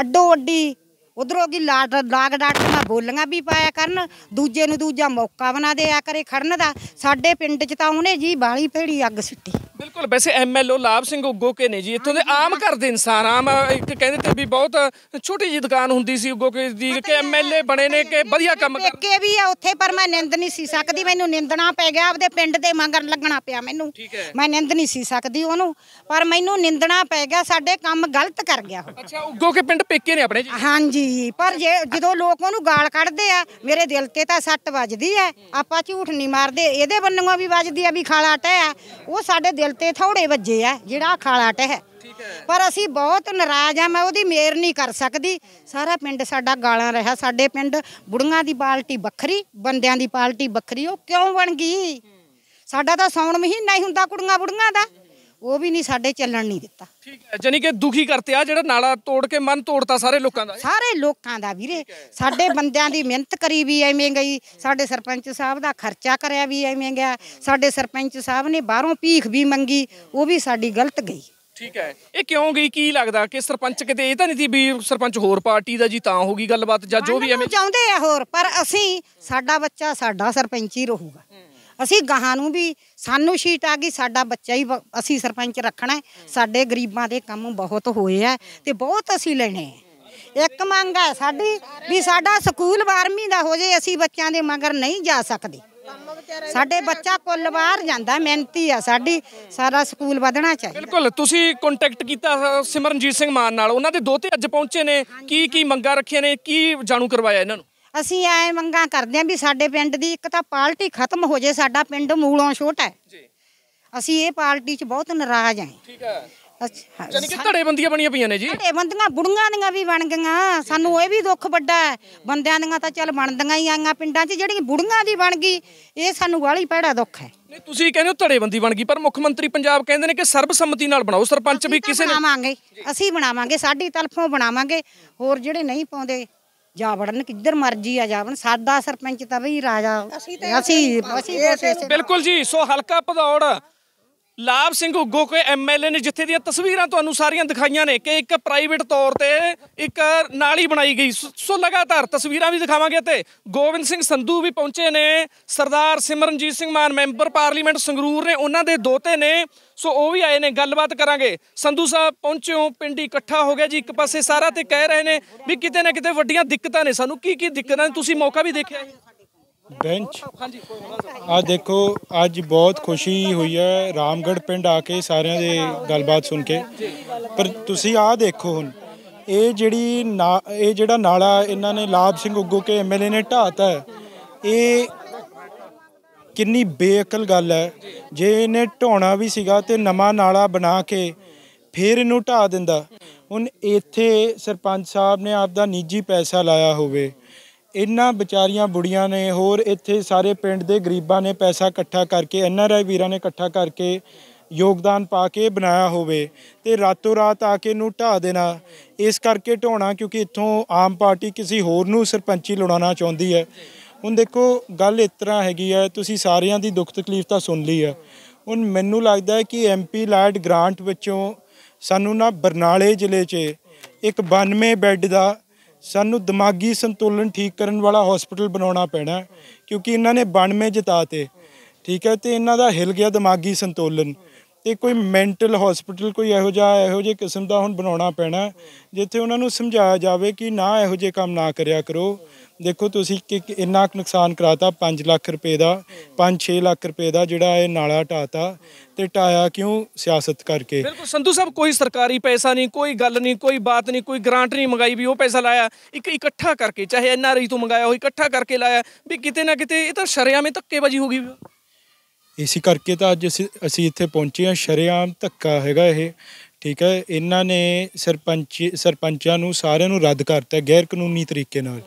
ਅੱਡੋ ਅੱਡੀ ਉਧਰੋਂ ਕੀ ਲਾਟ ਲਾਗ ਡਾਟ ਨਾਲ ਬੋਲੀਆਂ ਵੀ ਪਾਇਆ ਕਰਨ ਦੂਜੇ ਨੂੰ ਦੂਜਾ ਮੌਕਾ ਬਣਾ ਆ ਕਰੇ ਖੜਨ ਦਾ ਸਾਡੇ ਪਿੰਡ 'ਚ ਤਾਂ ਉਹਨੇ ਜੀ ਬਾਲੀ ਭੇੜੀ ਅੱਗ ਸਿੱਟੀ ਬਿਲਕੁਲ ਵੈਸੇ ਐਮਐਲਓ ਲਾਭ ਸਿੰਘ ਉੱਗੋ ਕੇ ਨੇ ਜੀ ਇੱਥੋਂ ਦੇ ਆਮ ਘਰ ਦੇ ਇਨਸਾਨ ਆਮ ਇੱਕ ਕਹਿੰਦੇ ਤੇ ਵੀ ਬਹੁਤ ਛੋਟੀ ਜੀ ਦੁਕਾਨ ਹੁੰਦੀ ਸੀ ਉੱਗੋ ਕੇ ਦੀ ਕਿ ਐਮਐਲਏ ਬਣੇ ਨੇ ਕਿ ਵਧੀਆ ਕੰਮ ਕਰਕੇ ਕੇ ਵੀ ਆ ਉੱਥੇ ਪਰ ਮੈਂ ਨਿੰਦ ਨਹੀਂ ਸੀ ਸਕਦੀ ਮੈਨੂੰ ਨਿੰਦਣਾ ਪੈ ਗਿਆ ਆਪਦੇ ਪਿੰਡ ਦੇ ਮੰਗਰ ਲੱਗਣਾ ਪਿਆ ਮੈਨੂੰ ਮੈਂ ਨਿੰਦ ਨਹੀਂ ਸੀ ਸਕਦੀ ਉਹਨੂੰ ਪਰ ਮੈਨੂੰ ਨਿੰਦਣਾ ਪੈ ਗਿਆ ਸਾਡੇ ਕੰਮ ਗਲਤ ਕਰ ਗਿਆ ਅੱਛਾ ਉੱਗੋ ਕੇ ਪਿੰਡ ਪੇਕੇ ਨੇ ਆਪਣੇ ਜੀ ਹਾਂਜੀ ਸੀ ਪਰ ਜੇ ਜਦੋਂ ਲੋਕ ਉਹਨੂੰ ਗਾਲ ਕੱਢਦੇ ਆ ਮੇਰੇ ਦਿਲ ਤੇ ਤਾਂ ਸੱਟ ਵੱਜਦੀ ਐ ਆਪਾਂ ਝੂਠ ਨਹੀਂ ਮਾਰਦੇ ਇਹਦੇ ਬੰਨੋਂ ਵੀ ਵੱਜਦੀ ਆ ਵੀ ਖਾਲਾ ਟਹਿ ਉਹ ਸਾਡੇ ਦਿਲ ਤੇ ਥੋੜੇ ਵੱਜੇ ਆ ਜਿਹੜਾ ਖਾਲਾ ਟਹਿ ਪਰ ਅਸੀਂ ਬਹੁਤ ਨਾਰਾਜ਼ ਆ ਮੈਂ ਉਹਦੀ ਮੇਰ ਨਹੀਂ ਕਰ ਸਕਦੀ ਸਾਰਾ ਪਿੰਡ ਸਾਡਾ ਗਾਲਾਂ ਰਿਹਾ ਸਾਡੇ ਪਿੰਡ ਬੁੜੀਆਂ ਦੀ ਪਾਲਟੀ ਵੱਖਰੀ ਬੰਦਿਆਂ ਦੀ ਪਾਲਟੀ ਵੱਖਰੀ ਉਹ ਕਿਉਂ ਬਣ ਗਈ ਸਾਡਾ ਤਾਂ ਸੌਣ ਮਹੀਨਾ ਹੀ ਹੁੰਦਾ ਕੁੜੀਆਂ ਬੁੜੀਆਂ ਦਾ ਉਹ ਵੀ ਨਹੀਂ ਸਾਡੇ ਚੱਲਣ ਨਹੀਂ ਦਿੱਤਾ ਠੀਕ ਹੈ ਜਾਨੀ ਕਿ ਦੁਖੀ ਕਰਤੇ ਆ ਜਿਹੜਾ ਨਾਲਾ ਤੋੜ ਕੇ ਮਨ ਤੋੜਤਾ ਸਾਰੇ ਲੋਕਾਂ ਦਾ ਸਾਰੇ ਲੋਕਾਂ ਦਾ ਵੀਰੇ ਸਾਡੇ ਬੰਦਿਆਂ ਦੀ ਮਿਹਨਤ ਕਰੀ ਵੀ ਐਵੇਂ ਗਈ ਸਾਡੇ ਸਰਪੰਚ ਸਾਹਿਬ ਦਾ ਖਰਚਾ ਕਰਿਆ ਵੀ ਐਵੇਂ ਗਿਆ ਸਾਡੇ ਸਰਪੰਚ ਸਾਹਿਬ ਨੇ ਬਾਹਰੋਂ ਭੀਖ ਵੀ ਮੰਗੀ ਉਹ ਵੀ ਸਾਡੀ ਗਲਤ ਗਈ ਠੀਕ ਹੈ ਇਹ ਕਿਉਂ ਗਈ ਕੀ ਲੱਗਦਾ ਕਿ ਸਰਪੰਚ ਕਿਤੇ ਇਹ ਤਾਂ ਨਹੀਂ ਸੀ ਵੀ ਸਰਪੰਚ ਹੋਰ ਪਾਰਟੀ ਦਾ ਜੀ ਤਾਂ ਹੋਗੀ ਗੱਲਬਾਤ ਜਾਂ ਜੋ ਵੀ ਐਵੇਂ ਚਾਹੁੰਦੇ ਆ ਹੋਰ ਪਰ ਅਸੀਂ ਸਾਡਾ ਬੱਚਾ ਸਾਡਾ ਸਰਪੰਚ ਹੀ ਰਹੂਗਾ ਅਸੀਂ ਗਾਹਾਂ ਨੂੰ ਵੀ ਸਾਨੂੰ ਸ਼ੀਟ ਆ ਗਈ ਸਾਡਾ ਬੱਚਾ ਹੀ ਅਸੀਂ ਸਰਪੰਚ ਰੱਖਣਾ ਸਾਡੇ ਗਰੀਬਾਂ ਦੇ ਕੰਮ ਬਹੁਤ ਹੋਏ ਆ ਤੇ ਬਹੁਤ ਅਸੀਂ ਲੈਣੇ ਇੱਕ ਮੰਗ ਹੈ ਸਾਡੀ ਵੀ ਸਾਡਾ ਸਕੂਲ 12ਵੀਂ ਦਾ ਹੋ ਜੇ ਅਸੀਂ ਬੱਚਿਆਂ ਦੇ ਮਗਰ ਨਹੀਂ ਜਾ ਸਕਦੇ ਸਾਡੇ ਬੱਚਾ ਕੁੱਲ ਬਾਹਰ ਜਾਂਦਾ ਮਿਹਨਤੀ ਆ ਸਾਡੀ ਸਾਰਾ ਸਕੂਲ ਵਧਣਾ ਚਾਹੀਦਾ ਬਿਲਕੁਲ ਤੁਸੀਂ ਕੰਟੈਕਟ ਕੀਤਾ ਸਿਮਰਨਜੀਤ ਸਿੰਘ ਮਾਨ ਨਾਲ ਉਹਨਾਂ ਦੇ ਦੋਤੇ ਅੱਜ ਪਹੁੰਚੇ ਨੇ ਕੀ ਕੀ ਮੰਗਾਂ ਰੱਖੀਆਂ ਨੇ ਕੀ ਜਾਣੂ ਕਰਵਾਇਆ ਇਹਨਾਂ ਨੂੰ ਅਸੀਂ ਐ ਮੰਗਾ ਕਰਦੇ ਆਂ ਵੀ ਸਾਡੇ ਪਿੰਡ ਦੀ ਇੱਕ ਤਾਂ ਪਾਰਟੀ ਖਤਮ ਹੋ ਜੇ ਸਾਡਾ ਪਿੰਡ ਮੂਲੋਂ ਛੋਟਾ ਹੈ ਜੀ ਅਸੀਂ ਇਹ ਪਾਰਟੀ 'ਚ ਬਹੁਤ ਨਾਰਾਜ਼ ਆਂ ਠੀਕ ਹੈ ਅੱਛਾ ਯਾਨੀ ਕਿ ਬੰਦੀਆਂ ਬਣੀਆਂ ਪਈਆਂ ਨੇ ਜੀ ਬੰਦੀਆਂ ਬੁੜੀਆਂ ਦੀਆਂ ਵੀ ਬਣ ਗਈਆਂ ਸਾਨੂੰ ਇਹ ਵੀ ਦੁੱਖ ਵੱਡਾ ਹੈ ਬੰਦਿਆਂ ਦੀਆਂ ਤਾਂ ਚੱਲ ਬਣਦੀਆਂ ਹੀ ਆਈਆਂ ਪਿੰਡਾਂ 'ਚ ਜਿਹੜੀਆਂ ਬੁੜੀਆਂ ਦੀ ਬਣ ਗਈ ਇਹ ਸਾਨੂੰ ਵਾਲੀ ਪੈੜਾ ਦੁੱਖ ਹੈ ਨਹੀਂ ਤੁਸੀਂ ਕਹਿੰਦੇ ਹੋ ਧੜੇਬੰਦੀ ਬਣ ਗਈ ਪਰ ਮੁੱਖ ਮੰਤਰੀ ਪੰਜਾਬ ਕਹਿੰਦੇ ਨੇ ਕਿ ਸਰਬਸੰਮਤੀ ਨਾਲ ਬਣਾਓ ਸਰਪੰਚ ਵੀ ਕਿਸੇ ਨੇ ਬਣਾਵਾਂਗੇ ਅਸੀਂ ਬਣਾਵਾਂਗੇ ਸਾਡੀ ਤਲਫੋਂ ਬਣਾਵਾਂਗੇ ਹੋਰ ਜਿਹੜੇ ਨਹੀਂ ਪਾਉਂਦੇ ਜਾ ਵੜਨ ਕਿੱਧਰ ਮਰਜੀ ਆ ਜਾਵਣ ਸਾਡਾ ਸਰਪੰਚ ਤਾਂ ਬਈ ਰਾਜਾ ਅਸੀਂ ਅਸੀਂ ਬਿਲਕੁਲ ਜੀ ਸੋ ਹਲਕਾ ਭਦੌੜ ਲਾਭ ਸਿੰਘ ਉੱਗੋ ਕੋ ਐਮਐਲਏ ਨੇ ਜਿੱਥੇ ਦੀਆਂ ਤਸਵੀਰਾਂ ਤੁਹਾਨੂੰ ਸਾਰੀਆਂ ਦਿਖਾਈਆਂ ਨੇ ਕਿ ਇੱਕ ਪ੍ਰਾਈਵੇਟ ਤੌਰ ਤੇ ਇੱਕ ਨਾਲੀ ਬਣਾਈ ਗਈ ਸੋ ਲਗਾਤਾਰ ਤਸਵੀਰਾਂ ਵੀ ਦਿਖਾਵਾਂਗੇ ਤੇ ਗੋਬਿੰਦ ਸਿੰਘ ਸੰਧੂ ਵੀ ਪਹੁੰਚੇ ਨੇ ਸਰਦਾਰ ਸਿਮਰਨਜੀਤ ਸਿੰਘ ਮਾਨ ਮੈਂਬਰ ਪਾਰਲੀਮੈਂਟ ਸੰਗਰੂਰ ਨੇ ਉਹਨਾਂ ਦੇ ਦੋਤੇ ਨੇ ਸੋ ਉਹ ਵੀ ਆਏ ਨੇ ਗੱਲਬਾਤ ਕਰਾਂਗੇ ਸੰਧੂ ਸਾਹਿਬ ਪਹੁੰਚਿਓ ਪਿੰਡੀ ਇਕੱਠਾ ਹੋ ਗਿਆ ਜੀ ਇੱਕ ਪਾਸੇ ਸਾਰਾ ਤੇ ਕਹਿ ਰਹੇ ਨੇ ਵੀ ਕਿਤੇ ਨਾ ਕਿਤੇ ਵੱਡੀਆਂ ਦਿੱਕਤਾਂ ਨੇ ਸਾਨੂੰ ਕੀ ਕੀ ਦਿੱਕਤਾਂ ਨੇ ਤੁਸੀਂ ਮੌਕਾ ਵੀ ਦੇਖਿਆ ਬੈਂਚ ਆ ਦੇਖੋ ਅੱਜ ਬਹੁਤ ਖੁਸ਼ੀ ਹੋਈ ਹੈ ਰਾਮਗੜ ਪਿੰਡ ਆ ਕੇ ਸਾਰਿਆਂ ਦੇ ਗੱਲਬਾਤ ਸੁਣ ਕੇ ਪਰ ਤੁਸੀਂ ਆ ਦੇਖੋ ਹੁਣ ਇਹ ਜਿਹੜੀ ਇਹ ਜਿਹੜਾ ਨਾਲਾ ਇਹਨਾਂ ਨੇ ਲਾਭ ਸਿੰਘ ਉੱਗੋ ਕੇ ਐਮਐਲਏ ਨੇ ਢਾਤਾ ਇਹ ਕਿੰਨੀ ਬੇਅਕਲ ਗੱਲ ਹੈ ਜੇ ਇਹਨੇ ਢੋਣਾ ਵੀ ਸੀਗਾ ਤੇ ਨਵਾਂ ਨਾਲਾ ਬਣਾ ਕੇ ਫਿਰ ਇਹਨੂੰ ਢਾ ਦਿੰਦਾ ਹੁਣ ਇੱਥੇ ਸਰਪੰਚ ਸਾਹਿਬ ਨੇ ਆਪਦਾ ਨਿੱਜੀ ਪੈਸਾ ਲਾਇਆ ਹੋਵੇ ਇਹਨਾਂ ਵਿਚਾਰੀਆਂ ਬੁੜੀਆਂ ਨੇ ਹੋਰ ਇੱਥੇ ਸਾਰੇ ਪਿੰਡ ਦੇ ਗਰੀਬਾਂ ਨੇ ਪੈਸਾ ਇਕੱਠਾ ਕਰਕੇ ਐਨਆਰਆਈ ਵੀਰਾਂ ਨੇ ਇਕੱਠਾ ਕਰਕੇ ਯੋਗਦਾਨ ਪਾ ਕੇ ਬਣਾਇਆ ਹੋਵੇ ਤੇ ਰਾਤੋਂ ਰਾਤ ਆ ਕੇ ਨੂੰ ਢਾ ਦੇਣਾ ਇਸ ਕਰਕੇ ਢੋਣਾ ਕਿਉਂਕਿ ਇੱਥੋਂ ਆਮ ਪਾਰਟੀ ਕਿਸੇ ਹੋਰ ਨੂੰ ਸਰਪੰਚੀ ਲੜਾਉਣਾ ਚਾਹੁੰਦੀ ਹੈ ਹੁਣ ਦੇਖੋ ਗੱਲ ਇਸ ਤਰ੍ਹਾਂ ਹੈਗੀ ਹੈ ਤੁਸੀਂ ਸਾਰਿਆਂ ਦੀ ਦੁੱਖ ਤਕਲੀਫ ਤਾਂ ਸੁਣ ਲਈ ਹੈ ਹੁਣ ਮੈਨੂੰ ਲੱਗਦਾ ਹੈ ਕਿ ਐਮਪੀ ਲਾਡ ਗ੍ਰਾਂਟ ਵਿੱਚੋਂ ਸਾਨੂੰ ਨਾ ਬਰਨਾਲੇ ਜ਼ਿਲ੍ਹੇ 'ਚ ਇੱਕ 92 ਬੈੱਡ ਦਾ ਸਾਨੂੰ ਦਿਮਾਗੀ ਸੰਤੁਲਨ ਠੀਕ ਕਰਨ ਵਾਲਾ ਹਸਪੀਟਲ ਬਣਾਉਣਾ ਪੈਣਾ ਕਿਉਂਕਿ ਇਹਨਾਂ ਨੇ 92 ਜਿਤਾਤੇ ਠੀਕ ਹੈ ਤੇ ਇਹਨਾਂ ਦਾ ਹਿਲ ਗਿਆ ਦਿਮਾਗੀ ਸੰਤੁਲਨ ਤੇ ਕੋਈ ਮੈਂਟਲ ਹਸਪੀਟਲ ਕੋਈ ਇਹੋ ਜਿਹਾ ਇਹੋ ਜਿਹੇ ਕਿਸਮ ਦਾ ਹੁਣ ਬਣਾਉਣਾ ਪੈਣਾ ਜਿੱਥੇ ਉਹਨਾਂ ਨੂੰ ਸਮਝਾਇਆ ਜਾਵੇ ਕਿ ਨਾ ਇਹੋ ਜਿਹੇ ਕੰਮ ਨਾ ਕਰਿਆ ਕਰੋ ਦੇਖੋ ਤੁਸੀਂ ਕਿ ਇੰਨਾ ਨੁਕਸਾਨ ਕਰਾਤਾ 5 ਲੱਖ ਰੁਪਏ ਦਾ 5-6 ਲੱਖ ਰੁਪਏ ਦਾ ਜਿਹੜਾ ਇਹ ਨਾਲਾ ਟਾਤਾ ਤੇ ਟਾਇਆ ਕਿਉਂ ਸਿਆਸਤ ਕਰਕੇ ਬਿਲਕੁਲ ਸੰਧੂ ਸਾਹਿਬ ਕੋਈ ਸਰਕਾਰੀ ਪੈਸਾ ਨਹੀਂ ਕੋਈ ਗੱਲ ਨਹੀਂ ਕੋਈ ਬਾਤ ਨਹੀਂ ਕੋਈ ਗ੍ਰਾਂਟ ਨਹੀਂ ਮੰਗਾਈ ਵੀ ਉਹ ਪੈਸਾ ਲਾਇਆ ਇੱਕ ਇਕੱਠਾ ਕਰਕੇ ਚਾਹੇ ਐਨਆਰਆਈ ਤੋਂ ਮੰਗਾਇਆ ਹੋਈ ਇਕੱਠਾ ਕਰਕੇ ਲਾਇਆ ਵੀ ਕਿਤੇ ਨਾ ਕਿਤੇ ਇਹ ਤਾਂ ਸ਼ਰਿਆਂ ਵਿੱਚ ਧੱਕੇਬਾਜ਼ੀ ਹੋ ਗਈ ਇਸੇ ਕਰਕੇ ਤਾਂ ਅੱਜ ਅਸੀਂ ਇੱਥੇ ਪਹੁੰਚੇ ਹਾਂ ਸ਼ਰੇਆਮ ਧੱਕਾ ਹੈਗਾ ਇਹ ਠੀਕ ਹੈ ਇਹਨਾਂ ਨੇ ਸਰਪੰਚ ਸਰਪੰਚਾਂ ਨੂੰ ਸਾਰਿਆਂ ਨੂੰ ਰੱਦ ਕਰਤਾ ਗੈਰ ਕਾਨੂੰਨੀ ਤਰੀਕੇ ਨਾਲ